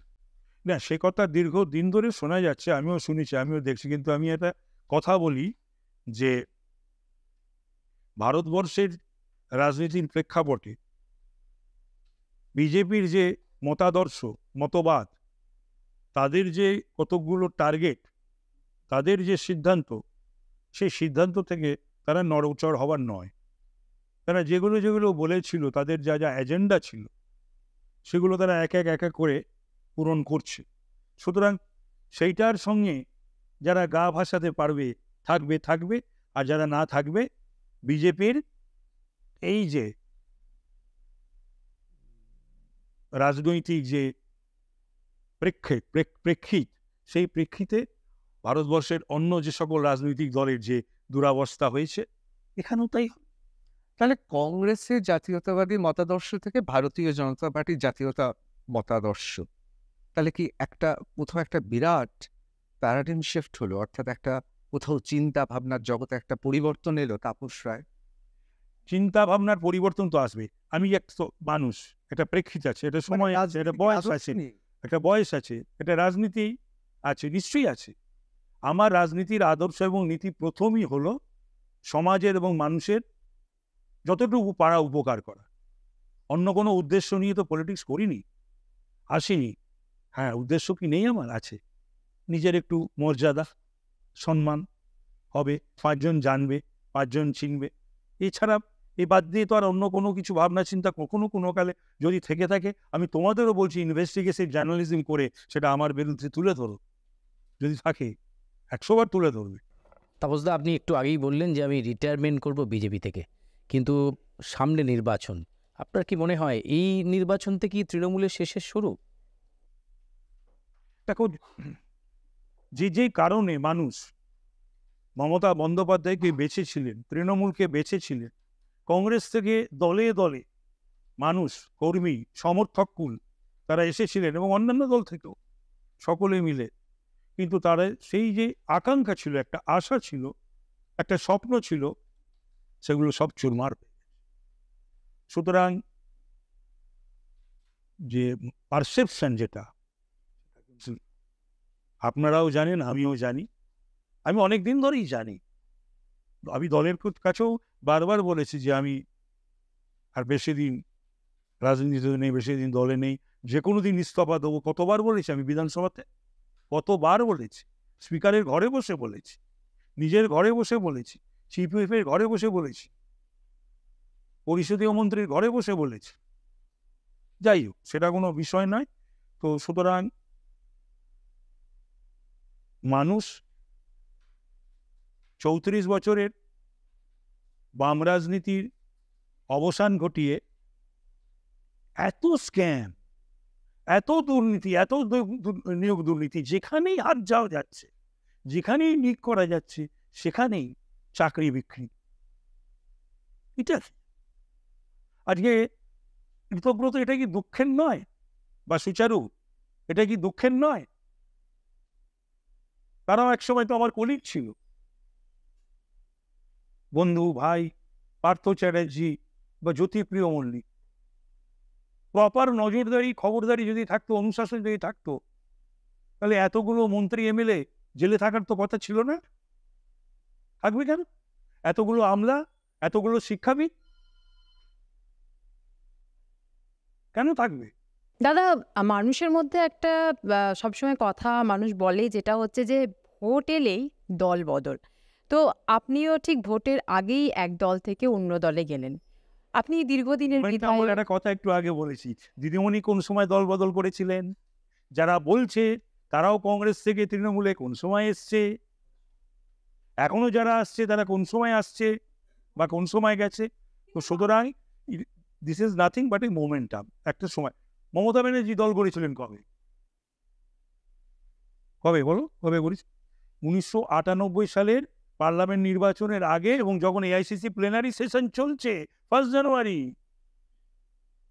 না সে কথা দীর্ঘ দিন ধরে শোনা যাচ্ছে আমিও শুনেছি আমিও দেখছি কিন্তু আমি একটা কথা বলি যে ভারতবর্ষের রাজনীতির প্রেক্ষাপটে বিজেপির যে মতাদর্শ মতবাদ তাদের যে কতকগুলো টার্গেট তাদের যে সিদ্ধান্ত সেই সিদ্ধান্ত থেকে তারা নড়চড় হবার নয় তারা যেগুলো যেগুলো বলেছিল তাদের যা যা এজেন্ডা ছিল সেগুলো তারা এক এক এক করে পূরণ করছে সুতরাং সেইটার সঙ্গে যারা গা ভাসাতে পারবে থাকবে থাকবে আর যারা না থাকবে বিজেপির এই যে রাজনৈতিক যে প্রেক্ষিত প্রেক্ষিত সেই প্রেক্ষিতে ভারতবর্ষের অন্য যে সকল রাজনৈতিক দলের যে দুরাবস্থা হয়েছে এখানেও তাই তাহলে কংগ্রেসের জাতীয়তাবাদী মতাদর্শ থেকে ভারতীয় জনতা পার্টির জাতীয়তা মতাদর্শ তাহলে কি একটা কোথাও একটা বিরাট প্যারাডিম শিফট হলো অর্থাৎ একটা কোথাও চিন্তা ভাবনার জগতে একটা পরিবর্তন এলো তাপস রায় চিন্তা ভাবনার পরিবর্তন তো আসবে আমি এক মানুষ একটা প্রেক্ষিত মানে আছে এটা সময় আছে এটা বয়স আছে একটা বয়স আছে এটা রাজনীতি আছে নিশ্চয়ই আছে আমার রাজনীতির আদর্শ এবং নীতি প্রথমই হল সমাজের এবং মানুষের যতটুকু পারা উপকার করা অন্য কোনো উদ্দেশ্য নিয়ে তো পলিটিক্স করিনি আসিনি হ্যাঁ উদ্দেশ্য কি নেই আমার আছে নিজের একটু মর্যাদা সম্মান হবে পাঁচজন জানবে পাঁচজন চিনবে এছাড়া এ বাদ দিয়ে তো আর অন্য কোনো কিছু ভাবনা চিন্তা কখনো কোনো কালে যদি থেকে থাকে আমি তোমাদেরও বলছি ইনভেস্টিগেশন জার্নালিজম করে সেটা আমার বিরুদ্ধে তুলে ধরো যদি থাকে একশোবার তুলে ধরবে তাপসদা আপনি একটু আগেই বললেন যে আমি রিটায়ারমেন্ট করব বিজেপি থেকে কিন্তু সামনে নির্বাচন আপনার কি মনে হয় এই নির্বাচন থেকে কি তৃণমূলের শেষের শুরু দেখো যে যে কারণে মানুষ মমতা বন্দ্যোপাধ্যায়কে বেছেছিলেন তৃণমূলকে বেছেছিলেন কংগ্রেস থেকে দলে দলে মানুষ কর্মী সমর্থক কুল তারা এসেছিলেন এবং অন্যান্য দল থেকেও সকলে মিলে কিন্তু তারা সেই যে আকাঙ্ক্ষা ছিল একটা আশা ছিল একটা স্বপ্ন ছিল সেগুলো সব চুরমার সুতরাং যে পারসেপশন যেটা আপনারাও জানেন আমিও জানি আমি অনেক দিন ধরেই জানি আমি দলের কাছেও বারবার বলেছি যে আমি আর বেশি দিন রাজনীতিতে নেই বেশি দিন দলে নেই যে কোনো দিন ইস্তফা দেবো কতবার বলেছি আমি বিধানসভাতে কতবার বলেছি স্পিকারের ঘরে বসে বলেছি নিজের ঘরে বসে বলেছি সিপিএফের ঘরে বসে বলেছি পরিষদীয় মন্ত্রীর ঘরে বসে বলেছি যাই হোক সেটা কোনো বিষয় নয় তো সুতরাং মানুষ চৌত্রিশ বছরের বাম রাজনীতির অবসান ঘটিয়ে এত স্ক্যাম এত দুর্নীতি এত নিয়োগ দুর্নীতি যেখানেই হাত যাওয়া যাচ্ছে যেখানেই নিয়োগ করা যাচ্ছে সেখানেই চাকরি বিক্রি এটা আজকে কৃতজ্ঞতা এটা কি দুঃখের নয় বা সুচারু এটা কি দুঃখের নয় তারাও একসময় তো আমার কলিগ ছিল বন্ধু ভাই পার্থ চ্যাটার্জি বা জ্যোতিপ্রিয় মল্লিক প্রপার নজরদারি খবরদারি যদি থাকতো অনুশাসন যদি থাকতো তাহলে এতগুলো মন্ত্রী এমএলএ জেলে থাকার তো কথা ছিল না থাকবে কেন এতগুলো আমলা এতগুলো শিক্ষাবিদ কেন থাকবে দাদা মানুষের মধ্যে একটা সবসময় কথা মানুষ বলে যেটা হচ্ছে যে ভোট এলেই দল বদল তো আপনিও ঠিক ভোটের আগেই এক দল থেকে অন্য দলে গেলেন আপনি দীর্ঘদিনের মানে একটা কথা একটু আগে বলেছি দিদিমণি কোন সময় দল বদল করেছিলেন যারা বলছে তারাও কংগ্রেস থেকে তৃণমূলে কোন সময় এসছে এখনো যারা আসছে তারা কোন সময় আসছে বা কোন সময় গেছে তো সুতরাং this is nothing but a momentum একটা সময় মমতা ব্যানার্জি দল গড়েছিলেন কবে কবে বলো কবে গড়েছিল উনিশশো সালের পার্লামেন্ট নির্বাচনের আগে এবং যখন এআইসিসি প্লেনারি সেশন চলছে ফার্স্ট জানুয়ারি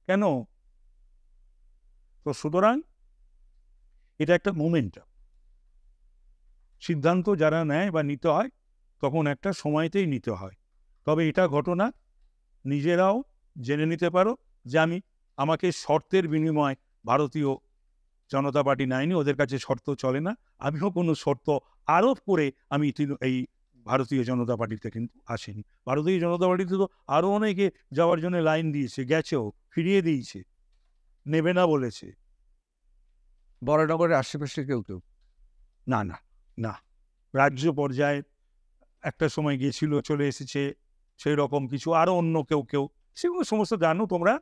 কেন তো সুতরাং এটা একটা মুমেন্ট সিদ্ধান্ত যারা নেয় বা নিতে হয় তখন একটা সময়তেই নিতে হয় তবে এটা ঘটনা নিজেরাও জেনে নিতে পারো যে আমি আমাকে শর্তের বিনিময় ভারতীয় জনতা পার্টি নেয়নি ওদের কাছে শর্ত চলে না আমিও কোনো শর্ত আরোপ করে আমি এই ভারতীয় জনতা পার্টিতে কিন্তু আসেনি ভারতীয় জনতা পার্টিতে তো আরও অনেকে যাওয়ার জন্য লাইন দিয়েছে গেছেও ফিরিয়ে দিয়েছে নেবে না বলেছে বরানগরের আশেপাশে কেউ কেউ না না না রাজ্য পর্যায়ে একটা সময় গিয়েছিল চলে এসেছে সেই রকম কিছু আরও অন্য কেউ কেউ সেগুলো সমস্ত জানো তোমরা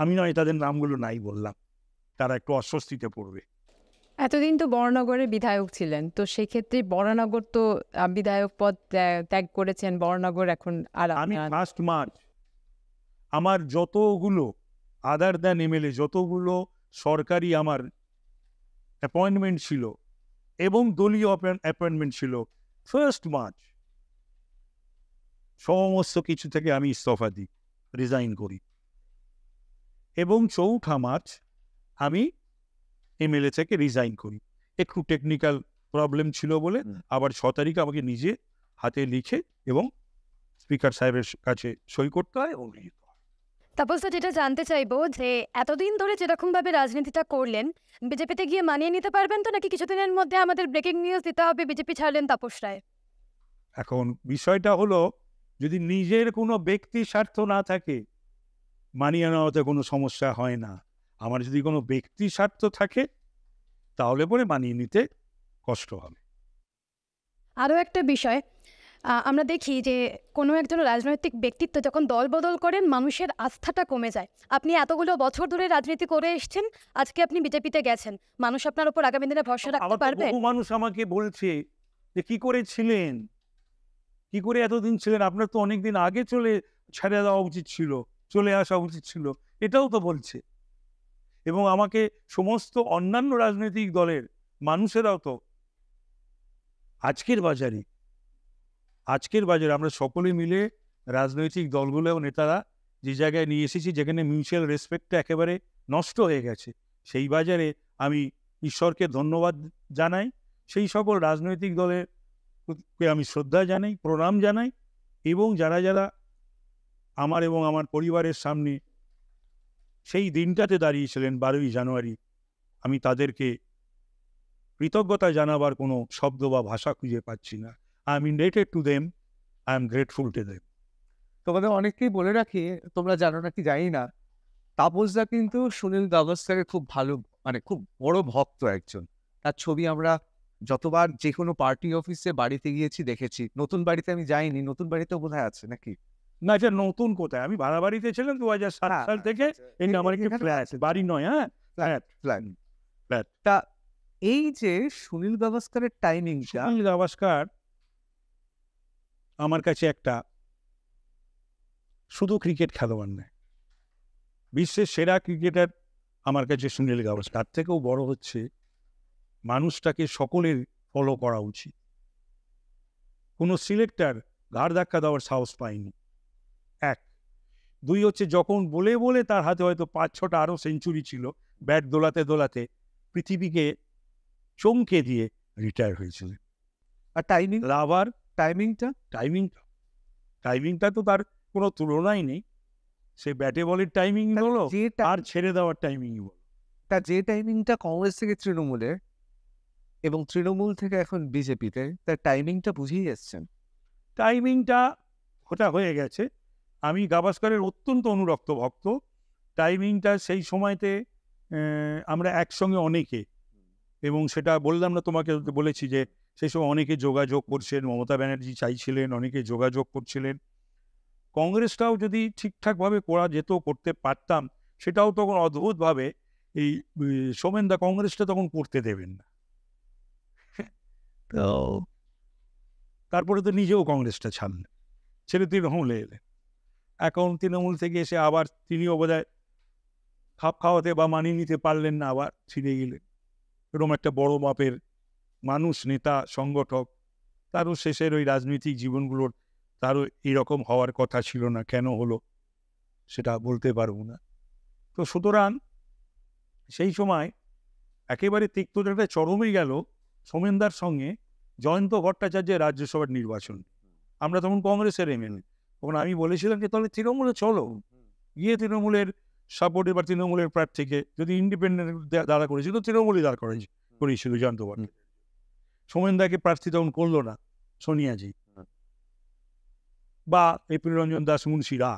আমি নয় তাদের নামগুলো নাই বললাম তারা একটু অস্বস্তিতে পড়বে এতদিন তো বরানগরের বিধায়ক ছিলেন তো সেক্ষেত্রে বরানগর তো বিধায়ক পদ ত্যাগ করেছেন বরানগর এখন আর আমি ফার্স্ট মার্চ আমার যতগুলো আদার দ্যান এমএলএ যতগুলো সরকারি আমার অ্যাপয়েন্টমেন্ট ছিল এবং দলীয় অ্যাপয়েন্টমেন্ট ছিল ফার্স্ট মার্চ সমস্ত কিছু থেকে আমি ইস্তফা দিই রিজাইন করি এবং চৌঠা মার্চ আমি এমএলএ থেকে রিজাইন করি একটু টেকনিক্যাল প্রবলেম ছিল বলে আবার ছ তারিখ আমাকে নিজে হাতে লিখে এবং স্পিকার সাহেবের কাছে সই করতে হয় এবং তাপসদা যেটা জানতে চাইবো যে এতদিন ধরে যেরকমভাবে রাজনীতিটা করলেন বিজেপিতে গিয়ে মানিয়ে নিতে পারবেন তো নাকি কিছুদিনের মধ্যে আমাদের ব্রেকিং নিউজ দিতে হবে বিজেপি ছাড়লেন তাপস রায় এখন বিষয়টা হলো যদি নিজের কোনো ব্যক্তি স্বার্থ না থাকে মানিয়ে নেওয়াতে কোনো সমস্যা হয় না আমার যদি কোনো ব্যক্তি স্বার্থ থাকে তাহলে পরে মানিয়ে নিতে কষ্ট হবে আরও একটা বিষয় আমরা দেখি যে কোনো একজন রাজনৈতিক ব্যক্তিত্ব যখন দল বদল করেন মানুষের আস্থাটা কমে যায় আপনি এতগুলো বছর ধরে রাজনীতি করে এসছেন আজকে আপনি বিজেপিতে গেছেন মানুষ আপনার উপর আগামী দিনে ভরসা রাখতে পারবে মানুষ আমাকে বলছে যে কি করে ছিলেন কি করে এতদিন ছিলেন আপনার তো অনেকদিন আগে চলে ছেড়ে দেওয়া উচিত ছিল চলে আসা উচিত ছিল এটাও তো বলছে এবং আমাকে সমস্ত অন্যান্য রাজনৈতিক দলের মানুষেরাও তো আজকের বাজারে আজকের বাজারে আমরা সকলে মিলে রাজনৈতিক দলগুলো এবং নেতারা যে জায়গায় নিয়ে এসেছি যেখানে মিউচুয়াল রেসপেক্টটা একেবারে নষ্ট হয়ে গেছে সেই বাজারে আমি ঈশ্বরকে ধন্যবাদ জানাই সেই সকল রাজনৈতিক দলের আমি শ্রদ্ধা জানাই প্রণাম জানাই এবং যারা যারা আমার এবং আমার পরিবারের সামনে সেই দিনটাতে দাঁড়িয়েছিলেন বারোই জানুয়ারি আমি তাদেরকে কৃতজ্ঞতা জানাবার কোনো শব্দ বা ভাষা খুঁজে পাচ্ছি না I am indebted to them I am grateful to them তোমাদের অনেকেই বলে রাখি তোমরা জানো নাকি জানি না তাপসদা কিন্তু সুনীল গাভাস্কারের খুব ভালো মানে খুব বড় ভক্ত একজন তার ছবি আমরা যতবার যে কোনো পার্টি অফিসে বাড়িতে গিয়েছি দেখেছি নতুন বাড়িতে আমি যাইনি নতুন বাড়িতে বোধহয় আছে নাকি না এটা নতুন কোথায় আমি ভাড়া বাড়িতে ছিলাম দু হাজার সাত হ্যাঁ, সাল হ্যাঁ, থেকে এটা আচ্ছা, আচ্ছা। আমার একটি ফ্ল্যাট আচ্ছা, বাড়ি নয় হ্যাঁ ফ্ল্যাট ফ্ল্যাট তা এই যে সুনীল গাভাস্কারের টাইমিং সুনীল গাভাস্কার আমার কাছে একটা শুধু ক্রিকেট খেলোয়াড় নয় বিশ্বের সেরা ক্রিকেটার আমার কাছে সুনীল গাভাস্কার তার থেকেও বড় হচ্ছে মানুষটাকে সকলের ফলো করা উচিত কোনো সিলেক্টার ঘাড় ধাক্কা দেওয়ার সাহস পায়নি এক দুই হচ্ছে যখন বলে বলে তার হাতে হয়তো পাঁচ ছটা আরও সেঞ্চুরি ছিল ব্যাট দোলাতে দোলাতে পৃথিবীকে চমকে দিয়ে রিটায়ার হয়েছিলেন আর টাইমিং লাভার টাইমিংটা টাইমিংটা টাইমিংটা তো তার কোনো তুলনাই নেই সে ব্যাটে বলের টাইমিং বলো আর ছেড়ে দেওয়ার টাইমিং বলো তা যে টাইমিংটা কংগ্রেস থেকে তৃণমূলে এবং তৃণমূল থেকে এখন বিজেপিতে তার টাইমিংটা বুঝিয়ে যাচ্ছেন টাইমিংটা ওটা হয়ে গেছে আমি গাভাস্কারের অত্যন্ত অনুরক্ত ভক্ত টাইমিংটা সেই সময়তে আমরা একসঙ্গে অনেকে এবং সেটা বললাম না তোমাকে বলেছি যে সেই সময় অনেকে যোগাযোগ করছেন মমতা ব্যানার্জি চাইছিলেন অনেকে যোগাযোগ করছিলেন কংগ্রেসটাও যদি ঠিকঠাকভাবে করা যেত করতে পারতাম সেটাও তখন অদ্ভুতভাবে এই সোমেনদা কংগ্রেসটা তখন করতে দেবেন না তো তারপরে তো নিজেও কংগ্রেসটা ছাড়লেন ছেলে তিন হলে এলেন এখন তৃণমূল থেকে এসে আবার তিনিও বোধহয় খাপ খাওয়াতে বা মানিয়ে নিতে পারলেন না আবার ছিঁড়ে গেলেন এরকম একটা বড় মাপের মানুষ নেতা সংগঠক তারও শেষের ওই রাজনৈতিক জীবনগুলোর তারও এরকম হওয়ার কথা ছিল না কেন হলো সেটা বলতে পারব না তো সুতরাং সেই সময় একেবারে তিক্ততাটা চরমে গেল সোমেন্দার সঙ্গে জয়ন্ত ভট্টাচার্যের রাজ্যসভার নির্বাচন আমরা তখন কংগ্রেসের এমএলএ তখন আমি বলেছিলাম যে তাহলে তৃণমূলে চলো গিয়ে তৃণমূলের সাপোর্টে বা তৃণমূলের প্রার্থীকে যদি ইন্ডিপেন্ডেন্ট দাঁড়া করেছিল তৃণমূলই দাঁড় করে করিয়েছিল জয়ন্তবাবু সোমেনদাকে প্রার্থী তখন করলো না সোনিয়াজি বা এই রঞ্জন দাস মুন্সিরা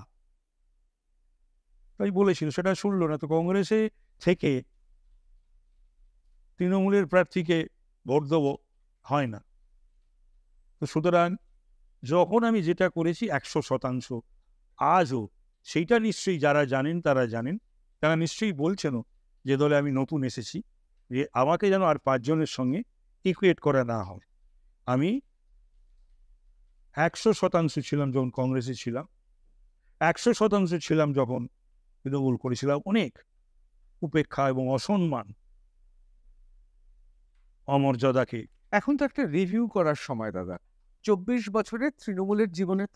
তাই বলেছিল সেটা শুনলো না তো কংগ্রেসে থেকে তৃণমূলের প্রার্থীকে ভোট দেবো হয় না তো সুতরাং যখন আমি যেটা করেছি একশো শতাংশ আজও সেইটা নিশ্চয়ই যারা জানেন তারা জানেন তারা নিশ্চয়ই বলছেনও যে দলে আমি নতুন এসেছি যে আমাকে যেন আর পাঁচজনের সঙ্গে ইকুয়েট করা না হয় আমি একশো শতাংশ ছিলাম যখন কংগ্রেসে ছিলাম একশো শতাংশ ছিলাম যখন তৃণমূল করেছিলাম অনেক উপেক্ষা এবং অসম্মান অমর্যাদাকে এখন তো একটা রিভিউ করার সময় দাদা চব্বিশ বছরের তৃণমূলের জীবনের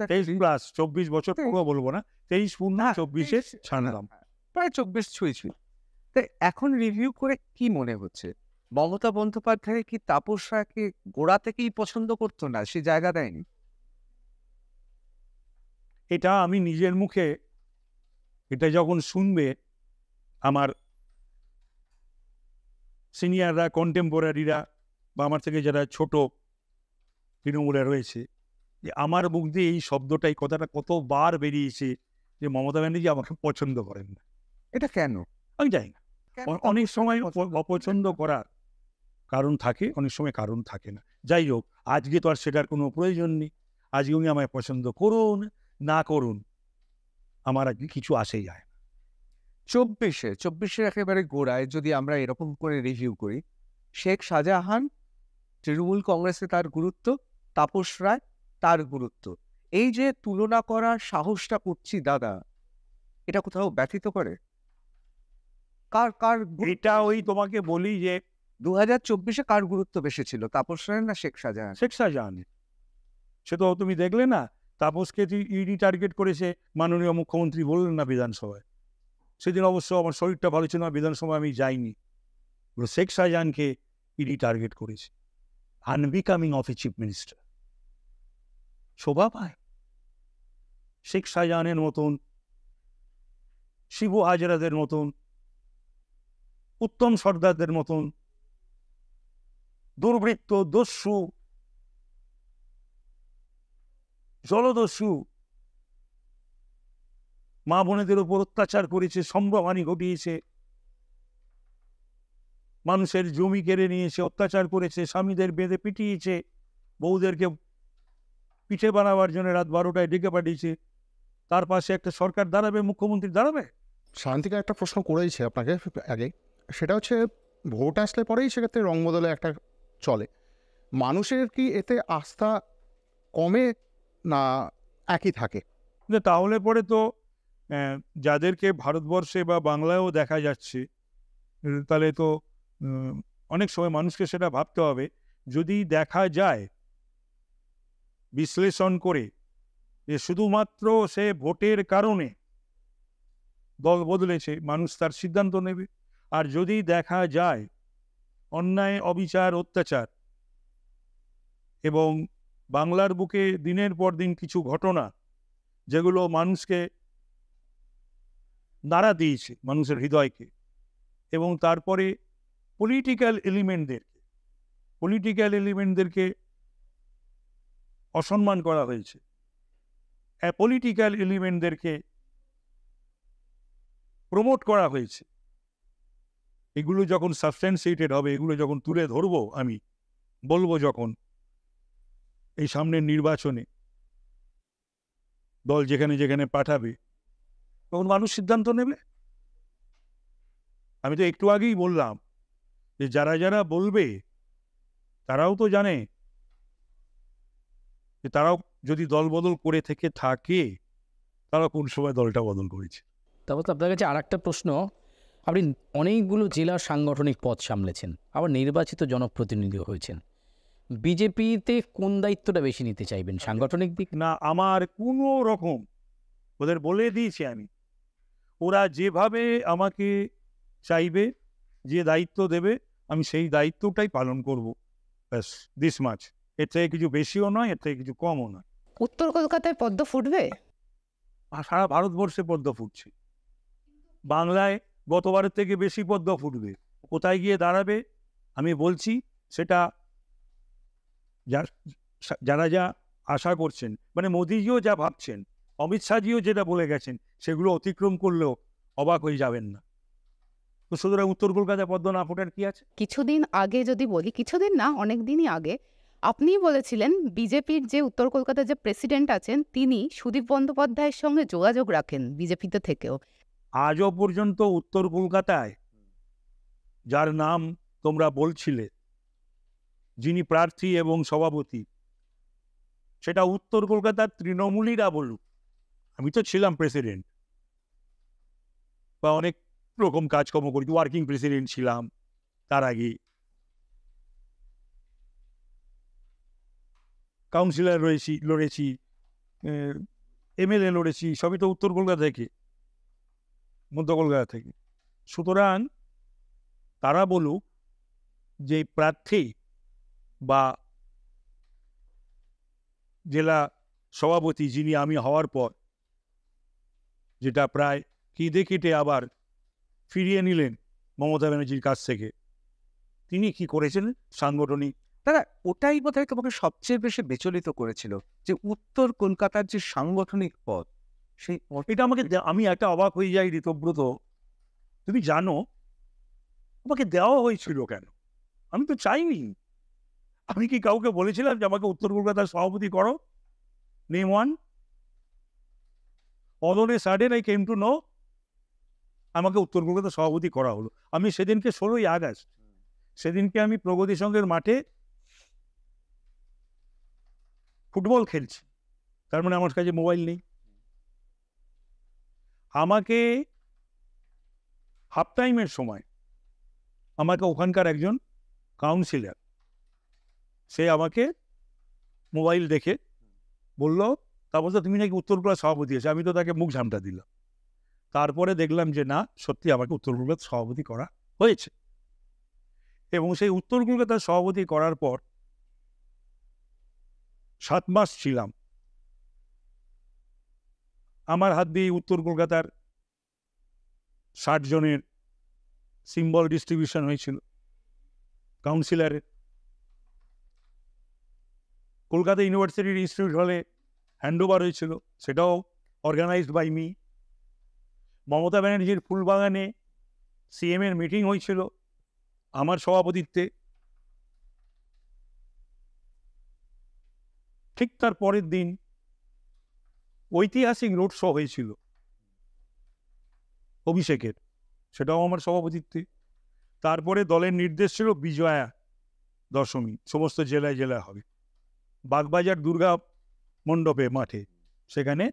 প্লাস চব্বিশ বছর পুরো বলবো না তেইশ পূর্ণ চব্বিশে ছাড়লাম হ্যাঁ, প্রায় চব্বিশ ছুঁই ছুঁই তাই এখন রিভিউ করে কি মনে হচ্ছে মমতা বন্দ্যোপাধ্যায় কি তাপস রায়কে গোড়া থেকেই পছন্দ করতো না সে জায়গা দেয়নি এটা আমি নিজের মুখে এটা যখন শুনবে আমার সিনিয়ররা কন্টেম্পোরারিরা বা আমার থেকে যারা ছোট তৃণমূলে রয়েছে যে আমার মুখ দিয়ে এই শব্দটা এই কথাটা কতবার বেরিয়েছে যে মমতা ব্যানার্জি আমাকে পছন্দ করেন না এটা কেন আমি যাই না অনেক সময় অপছন্দ করার কারণ থাকে অনেক সময় কারণ থাকে না যাই হোক আজকে তো আর সেটার কোনো প্রয়োজন নেই আজকে উনি আমায় পছন্দ করুন না করুন আমার আজকে কিছু আসে যায় চব্বিশে চব্বিশের একেবারে গোড়ায় যদি আমরা এরকম করে রিভিউ করি শেখ শাহজাহান তৃণমূল কংগ্রেসে তার গুরুত্ব তাপস রায় তার গুরুত্ব এই যে তুলনা করার সাহসটা করছি দাদা এটা কোথাও ব্যথিত করে কার কার এটা ওই তোমাকে বলি যে দু হাজার চব্বিশে কার গুরুত্ব বেশি ছিল তাপস রায় না শেখ শাহজাহান শেখ শাহজাহানের সে তো তুমি দেখলে না তাপসকে ইডি টার্গেট করেছে মাননীয় মুখ্যমন্ত্রী বললেন না বিধানসভায় সেদিন অবশ্য আমার শরীরটা ভালো ছিল না বিধানসভায় আমি যাইনি শেখ শাহজাহানকে ইডি টার্গেট করেছে unbecoming of a chief minister শোভা পায় শেখ শাহজাহানের মতন শিবু হাজরাদের মতন উত্তম সর্দারদের মতন দুর্বৃত্ত দস্যু জলদস্যু মা বোনেদের উপর অত্যাচার করেছে সম্ভবানি ঘটিয়েছে মানুষের জমি কেড়ে নিয়েছে অত্যাচার করেছে স্বামীদের বেঁধে পিটিয়েছে বউদেরকে পিঠে বানাবার জন্য রাত বারোটায় ডেকে পাঠিয়েছে তার পাশে একটা সরকার দাঁড়াবে মুখ্যমন্ত্রী দাঁড়াবে শান্তিকা একটা প্রশ্ন করেইছে আপনাকে আগে সেটা হচ্ছে ভোট আসলে পরেই সেক্ষেত্রে রং বদলে একটা চলে মানুষের কি এতে আস্থা কমে না একই থাকে তাহলে পরে তো যাদেরকে ভারতবর্ষে বা বাংলায়ও দেখা যাচ্ছে তাহলে তো অনেক সময় মানুষকে সেটা ভাবতে হবে যদি দেখা যায় বিশ্লেষণ করে যে শুধুমাত্র সে ভোটের কারণে দল বদলেছে মানুষ তার সিদ্ধান্ত নেবে আর যদি দেখা যায় অন্যায় অবিচার অত্যাচার এবং বাংলার বুকে দিনের পর দিন কিছু ঘটনা যেগুলো মানুষকে নাড়া দিয়েছে মানুষের হৃদয়কে এবং তারপরে পলিটিক্যাল এলিমেন্টদেরকে পলিটিক্যাল এলিমেন্টদেরকে অসম্মান করা হয়েছে অ্যাপলিটিক্যাল এলিমেন্টদেরকে প্রমোট করা হয়েছে এগুলো যখন সাবস্ট্যান্সিয়েটেড হবে এগুলো যখন তুলে ধরব আমি বলবো যখন এই সামনের নির্বাচনে দল যেখানে যেখানে পাঠাবে তখন মানুষ সিদ্ধান্ত নেবে আমি তো একটু আগেই বললাম যে যারা যারা বলবে তারাও তো জানে যে তারাও যদি দল বদল করে থেকে থাকে তারা কোন সময় দলটা বদল করেছে তারপর তো আপনার কাছে আর একটা প্রশ্ন আপনি অনেকগুলো জেলার সাংগঠনিক পদ সামলেছেন আবার নির্বাচিত জনপ্রতিনিধিও হয়েছেন বিজেপিতে কোন দায়িত্বটা বেশি নিতে চাইবেন আচ্ছা। সাংগঠনিক দিক না আমার কোনো রকম ওদের বলে দিয়েছি আমি ওরা যেভাবে আমাকে চাইবে যে দায়িত্ব দেবে আমি সেই দায়িত্বটাই পালন করব ব্যাস দিস মাছ এর থেকে কিছু বেশিও নয় এর থেকে কিছু কমও নয় উত্তর কলকাতায় পদ্ম ফুটবে সারা ভারতবর্ষে পদ্ম ফুটছে বাংলায় গতবারের থেকে বেশি পদ্ম ফুটবে কোথায় গিয়ে দাঁড়াবে আমি বলছি সেটা যারা যা আশা করছেন মানে মোদিজিও যা ভাবছেন অমিত শাহজিও যেটা বলে গেছেন সেগুলো অতিক্রম করলেও অবাক হয়ে যাবেন না তো সুতরাং উত্তর কলকাতায় পদ্ম না ফোটার কি আছে কিছুদিন আগে যদি বলি কিছুদিন না অনেক দিনই আগে আপনি বলেছিলেন বিজেপির যে উত্তর কলকাতার যে প্রেসিডেন্ট আছেন তিনি সুদীপ বন্দ্যোপাধ্যায়ের সঙ্গে যোগাযোগ রাখেন বিজেপিতে থেকেও আজও পর্যন্ত উত্তর কলকাতায় যার নাম তোমরা বলছিলে যিনি প্রার্থী এবং সভাপতি সেটা উত্তর কলকাতার তৃণমূলীরা বলুক আমি তো ছিলাম প্রেসিডেন্ট বা অনেক রকম কাজকর্ম করি ওয়ার্কিং প্রেসিডেন্ট ছিলাম তার আগে কাউন্সিলর রয়েছি লড়েছি এমএলএ লড়েছি সবই তো উত্তর কলকাতা থেকে মধ্য কলকাতা থেকে সুতরাং তারা বলুক যে প্রার্থী বা জেলা সভাপতি যিনি আমি হওয়ার পর যেটা প্রায় কেঁদে কেটে আবার ফিরিয়ে নিলেন মমতা ব্যানার্জির কাছ থেকে তিনি কি করেছেন সাংগঠনিক দাদা ওটাই বোধ হয় তোমাকে সবচেয়ে বেশি বিচলিত করেছিল যে উত্তর কলকাতার যে সাংগঠনিক পথ সেই এটা আমাকে আমি একটা অবাক হয়ে যাই ঋতব্রত তুমি জানো আমাকে দেওয়া হয়েছিল কেন আমি তো চাইনি আমি কি কাউকে বলেছিলাম যে আমাকে উত্তর কলকাতার সভাপতি করো name one and then a sudden I came to know আমাকে উত্তর কলকাতার সভাপতি করা হলো আমি সেদিনকে ষোলোই আগস্ট সেদিনকে আমি প্রগতি সংঘের মাঠে ফুটবল খেলছি তার মানে আমার কাছে মোবাইল নেই আমাকে হাফ টাইমের সময় আমাকে ওখানকার একজন কাউন্সিলার সে আমাকে মোবাইল দেখে বলল তারপর তুমি নাকি উত্তরকোলা সভাপতি আছে আমি তো তাকে মুখ ঝামটা দিলাম তারপরে দেখলাম যে না সত্যি আমাকে উত্তর কলকাতার সভাপতি করা হয়েছে এবং সেই উত্তর কলকাতার সভাপতি করার পর সাত মাস ছিলাম আমার হাত দিয়ে উত্তর কলকাতার ষাট জনের সিম্বল ডিস্ট্রিবিউশন হয়েছিল কাউন্সিলারের কলকাতা ইউনিভার্সিটির ইনস্টিটিউট হলে হ্যান্ডওভার হয়েছিল সেটাও অর্গানাইজড বাই মি মমতা ব্যানার্জির ফুলবাগানে সিএমের মিটিং হয়েছিল আমার সভাপতিত্বে ঠিক তার পরের দিন ঐতিহাসিক রোড শো হয়েছিল অভিষেকের সেটাও আমার সভাপতিত্বে তারপরে দলের নির্দেশ ছিল বিজয়া দশমী সমস্ত জেলায় জেলায় হবে বাগবাজার দুর্গা মণ্ডপে মাঠে সেখানে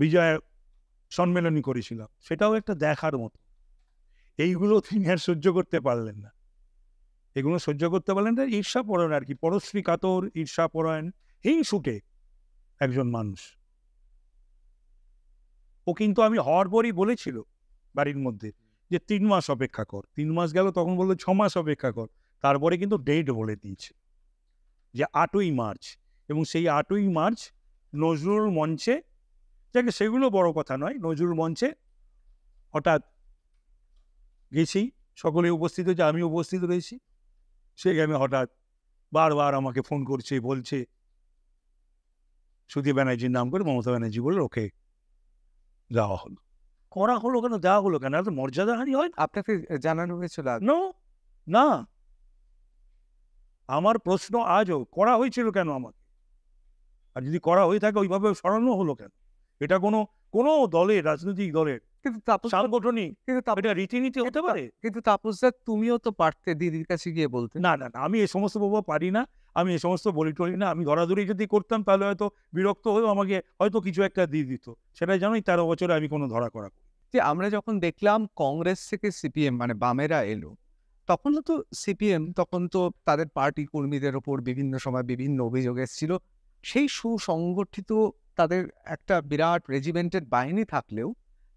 বিজয়া সম্মেলনী করেছিলাম সেটাও একটা দেখার মতো এইগুলো তিনি আর সহ্য করতে পারলেন না এগুলো সহ্য করতে পারলেন না ঈর্ষাপরায়ণ আর কি পরশ্রী কাতর ঈর্ষাপরায়ণ হিংসুটে একজন মানুষ ও কিন্তু আমি হওয়ার পরই বলেছিল বাড়ির মধ্যে যে তিন মাস অপেক্ষা কর তিন মাস গেল তখন বললো ছ মাস অপেক্ষা কর তারপরে কিন্তু ডেট বলে দিয়েছে যে আটই মার্চ এবং সেই আটই মার্চ নজরুল মঞ্চে যাকে সেগুলো বড় কথা নয় নজরুল মঞ্চে হঠাৎ গেছি সকলে উপস্থিত হয়েছে আমি উপস্থিত রয়েছি সে গেমে হঠাৎ বারবার আমাকে ফোন করছে বলছে সুদীপ ব্যানার্জির নাম করে মমতা ব্যানার্জি বলে ওকে দেওয়া হলো করা হলো কেন দেওয়া হলো কেন এত হানি হয় আপনাকে জানানো হয়েছিল না আমার প্রশ্ন আজও করা হয়েছিল কেন আমাকে আর যদি করা হয়ে থাকে ওইভাবে সরানো হলো কেন এটা কোনো কোনো দলের রাজনৈতিক দলের কিন্তু তাপস সাংগঠনিক কিন্তু এটা রীতিনীতি হতে পারে কিন্তু তাপস স্যার তুমিও তো পারতে দিদির কাছে গিয়ে বলতে না না না আমি এ সমস্ত বাবা পারি না আমি এ সমস্ত বলি টলি না আমি ধরাধরি যদি করতাম তাহলে হয়তো বিরক্ত হয়েও আমাকে হয়তো কিছু একটা দিয়ে দিত সেটা জানোই তেরো বছরে আমি কোনো ধরা করা যে আমরা যখন দেখলাম কংগ্রেস থেকে সিপিএম মানে বামেরা এলো তখন তো সিপিএম তখন তো তাদের পার্টি কর্মীদের ওপর বিভিন্ন সময় বিভিন্ন অভিযোগ এসেছিল সেই সুসংগঠিত তাদের একটা বিরাট রেজিমেন্টেড বাহিনী থাকলেও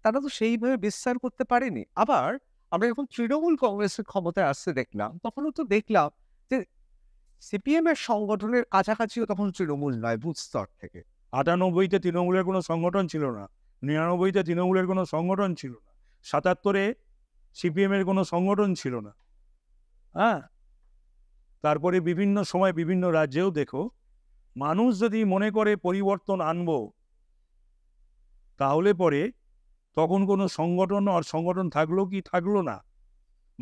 তারা তো সেইভাবে বিস্তার করতে পারেনি আবার আমরা যখন তৃণমূল কংগ্রেসের ক্ষমতায় আসতে দেখলাম তখনও তো দেখলাম যে সিপিএম এর সংগঠনের কাছাকাছিও তখন তৃণমূল নয় বুথ স্তর থেকে আটানব্বইতে তৃণমূলের কোনো সংগঠন ছিল না নিরানব্বইতে তৃণমূলের কোনো সংগঠন ছিল না সাতাত্তরে সিপিএমের কোনো সংগঠন ছিল না হ্যাঁ তারপরে বিভিন্ন সময় বিভিন্ন রাজ্যেও দেখো মানুষ যদি মনে করে পরিবর্তন আনব তাহলে পরে তখন কোনো সংগঠন আর সংগঠন থাকলো কি থাকলো না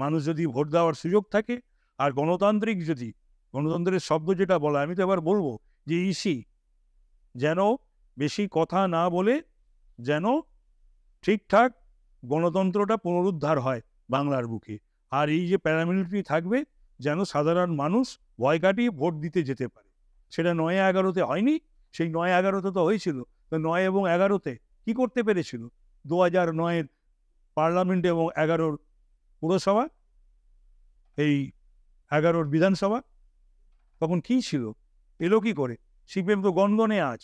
মানুষ যদি ভোট দেওয়ার সুযোগ থাকে আর গণতান্ত্রিক যদি গণতন্ত্রের শব্দ যেটা বলে আমি তো এবার বলবো যে ইসি যেন বেশি কথা না বলে যেন ঠিকঠাক গণতন্ত্রটা পুনরুদ্ধার হয় বাংলার বুকে আর এই যে প্যারামিলিটারি থাকবে যেন সাধারণ মানুষ ভয় কাটিয়ে ভোট দিতে যেতে পারে সেটা নয় এগারোতে হয়নি সেই নয় এগারোতে তো হয়েছিল তো নয় এবং এগারোতে কি করতে পেরেছিল দু হাজার নয়ের পার্লামেন্ট এবং এগারোর পুরসভা এই এগারোর বিধানসভা তখন কি ছিল এলো কি করে সিপিএম তো গনগনে আজ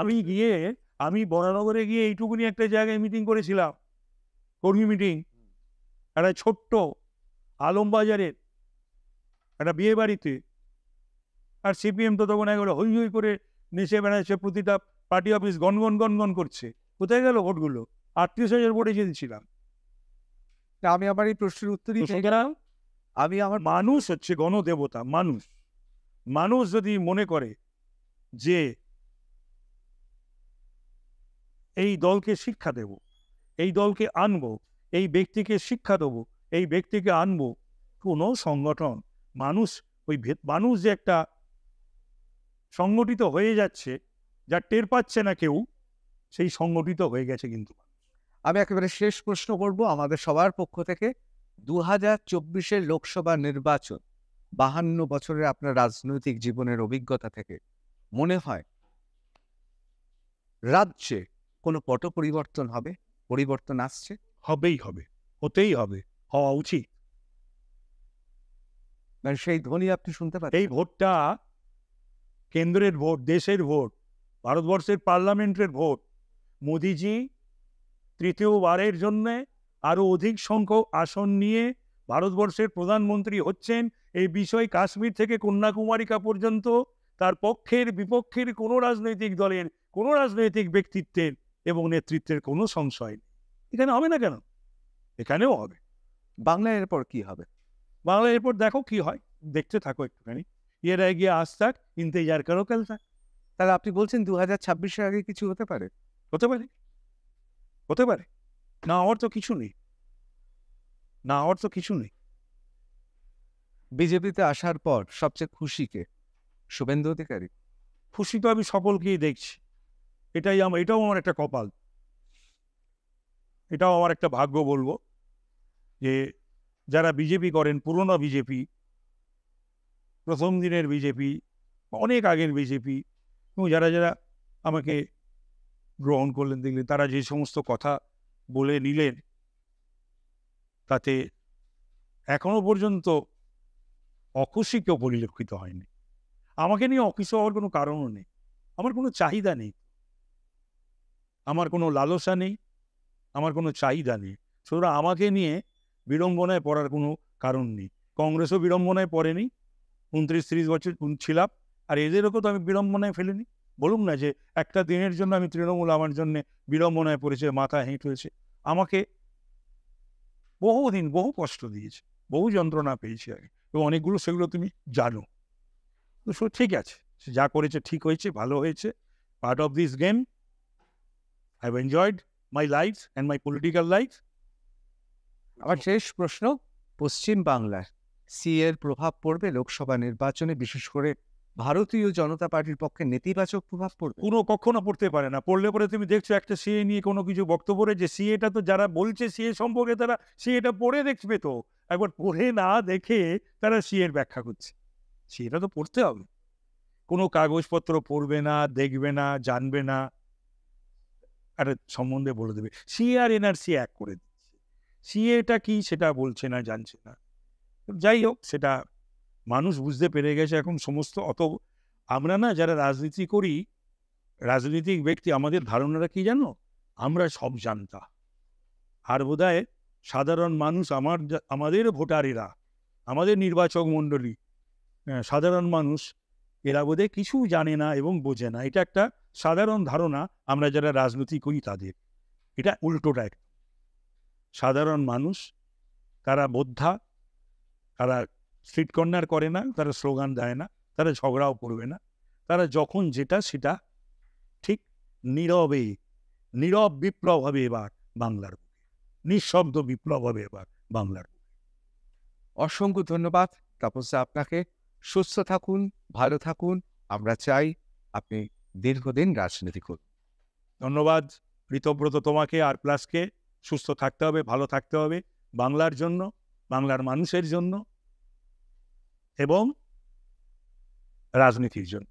আমি গিয়ে আমি বরানগরে গিয়ে এইটুকুনি একটা জায়গায় মিটিং করেছিলাম কর্মী মিটিং একটা ছোট্ট আলমবাজারের একটা বিয়ে বাড়িতে আর সিপিএম তো তখন একবারে হৈ হৈ করে নেচে বেড়াচ্ছে প্রতিটা পার্টি অফিস গনগন গনগন করছে কোথায় গেল ভোটগুলো আটত্রিশ হাজার ভোটে জিতেছিলাম আমি আমার এই প্রশ্নের উত্তরই গেলাম আমি আমার মানুষ হচ্ছে গণদেবতা মানুষ মানুষ যদি মনে করে যে এই দলকে শিক্ষা দেব এই দলকে আনব এই ব্যক্তিকে শিক্ষা দেব এই ব্যক্তিকে আনব কোনো সংগঠন মানুষ ওই মানুষ যে একটা সংগঠিত হয়ে যাচ্ছে যা টের পাচ্ছে না কেউ সেই সংগঠিত হয়ে গেছে কিন্তু আমি একেবারে শেষ প্রশ্ন করব আমাদের সবার পক্ষ থেকে দু হাজার চব্বিশের লোকসভা নির্বাচন বাহান্ন বছরের আপনার রাজনৈতিক জীবনের অভিজ্ঞতা থেকে মনে হয় রাজ্যে কোনো পট পরিবর্তন হবে পরিবর্তন আসছে হবেই হবে হতেই হবে হওয়া উচিত মানে সেই ধ্বনি আপনি শুনতে পারেন এই ভোটটা কেন্দ্রের ভোট দেশের ভোট ভারতবর্ষের পার্লামেন্টের ভোট মোদিজি তৃতীয়বারের জন্যে আরও অধিক সংখ্যক আসন নিয়ে ভারতবর্ষের প্রধানমন্ত্রী হচ্ছেন এই বিষয় কাশ্মীর থেকে কন্যাকুমারিকা পর্যন্ত তার পক্ষের বিপক্ষের কোনো রাজনৈতিক দলের কোনো রাজনৈতিক ব্যক্তিত্বের এবং নেতৃত্বের কোনো সংশয় নেই এখানে হবে না কেন এখানেও হবে বাংলায় এরপর কি হবে বাংলা এরপর দেখো কি হয় দেখতে থাকো একটুখানি এর গিয়ে আজ থাক ইন্তেজার করো কাল থাক তাহলে আপনি বলছেন দু হাজার ছাব্বিশের আগে কিছু হতে পারে হতে পারে হতে পারে না হওয়ার তো কিছু নেই না হওয়ার তো কিছু নেই বিজেপিতে আসার পর সবচেয়ে খুশিকে শুভেন্দু অধিকারী খুশি তো আমি সকলকেই দেখছি এটাই আমার এটাও আমার একটা কপাল এটাও আমার একটা ভাগ্য বলবো যে যারা বিজেপি করেন পুরনো বিজেপি প্রথম দিনের বিজেপি অনেক আগের বিজেপি এবং যারা যারা আমাকে গ্রহণ করলেন দেখলেন তারা যে সমস্ত কথা বলে নিলেন তাতে এখনও পর্যন্ত অকুশি কেউ পরিলক্ষিত হয়নি আমাকে নিয়ে অকুশ হওয়ার কোনো কারণও নেই আমার কোনো চাহিদা নেই আমার কোনো লালসা নেই আমার কোনো চাহিদা নেই সুতরাং আমাকে নিয়ে বিড়ম্বনায় পড়ার কোনো কারণ নেই কংগ্রেসও বিড়ম্বনায় পড়েনি উনত্রিশ ত্রিশ বছর ছিলাম আর এদেরও তো আমি বিড়ম্বনায় ফেলিনি বলুন না যে একটা দিনের জন্য আমি তৃণমূল আমার জন্য বিড়ম্বনায় পড়েছে মাথা হেঁট হয়েছে আমাকে বহুদিন বহু কষ্ট দিয়েছে বহু যন্ত্রণা পেয়েছি আগে এবং অনেকগুলো সেগুলো তুমি জানো তো সব ঠিক আছে সে যা করেছে ঠিক হয়েছে ভালো হয়েছে part of this game I have enjoyed my life and my political life আবার শেষ প্রশ্ন পশ্চিম বাংলার সি এর প্রভাব পড়বে লোকসভা নির্বাচনে বিশেষ করে ভারতীয় জনতা পার্টির পক্ষে নেতিবাচক প্রভাব পড়বে কোনো কখনো পড়তে পারে না পড়লে পরে তুমি দেখছো একটা সিএ নিয়ে কোনো কিছু বক্তব্য যে সিএটা তো যারা বলছে সিএ সম্পর্কে তারা সিএটা পড়ে দেখবে তো একবার পড়ে না দেখে তারা সিএর ব্যাখ্যা করছে সিএটা তো পড়তে হবে কোনো কাগজপত্র পড়বে না দেখবে না জানবে না আর সম্বন্ধে বলে দেবে সিএ আর এনআরসি এক করে দিচ্ছে সিএটা কি সেটা বলছে না জানছে না যাই হোক সেটা মানুষ বুঝতে পেরে গেছে এখন সমস্ত অত আমরা না যারা রাজনীতি করি রাজনৈতিক ব্যক্তি আমাদের ধারণাটা কি জানো আমরা সব জানতা আর বোধ সাধারণ মানুষ আমার আমাদের ভোটারেরা আমাদের নির্বাচক মণ্ডলী সাধারণ মানুষ এরা বোধহয় কিছু জানে না এবং বোঝে না এটা একটা সাধারণ ধারণা আমরা যারা রাজনীতি করি তাদের এটা উল্টোটা সাধারণ মানুষ তারা বোদ্ধা তারা স্ট্রিট কর্নার করে না তারা স্লোগান দেয় না তারা ঝগড়াও করবে না তারা যখন যেটা সেটা ঠিক নীরবে নীরব বিপ্লব হবে এবার বাংলার নিঃশব্দ বিপ্লব হবে এবার বাংলার অসংখ্য ধন্যবাদ তাপস আপনাকে সুস্থ থাকুন ভালো থাকুন আমরা চাই আপনি দীর্ঘদিন রাজনীতি করুন ধন্যবাদ কৃতব্রত তোমাকে আর প্লাসকে সুস্থ থাকতে হবে ভালো থাকতে হবে বাংলার জন্য বাংলার মানুষের জন্য এবং রাজনীতির জন্য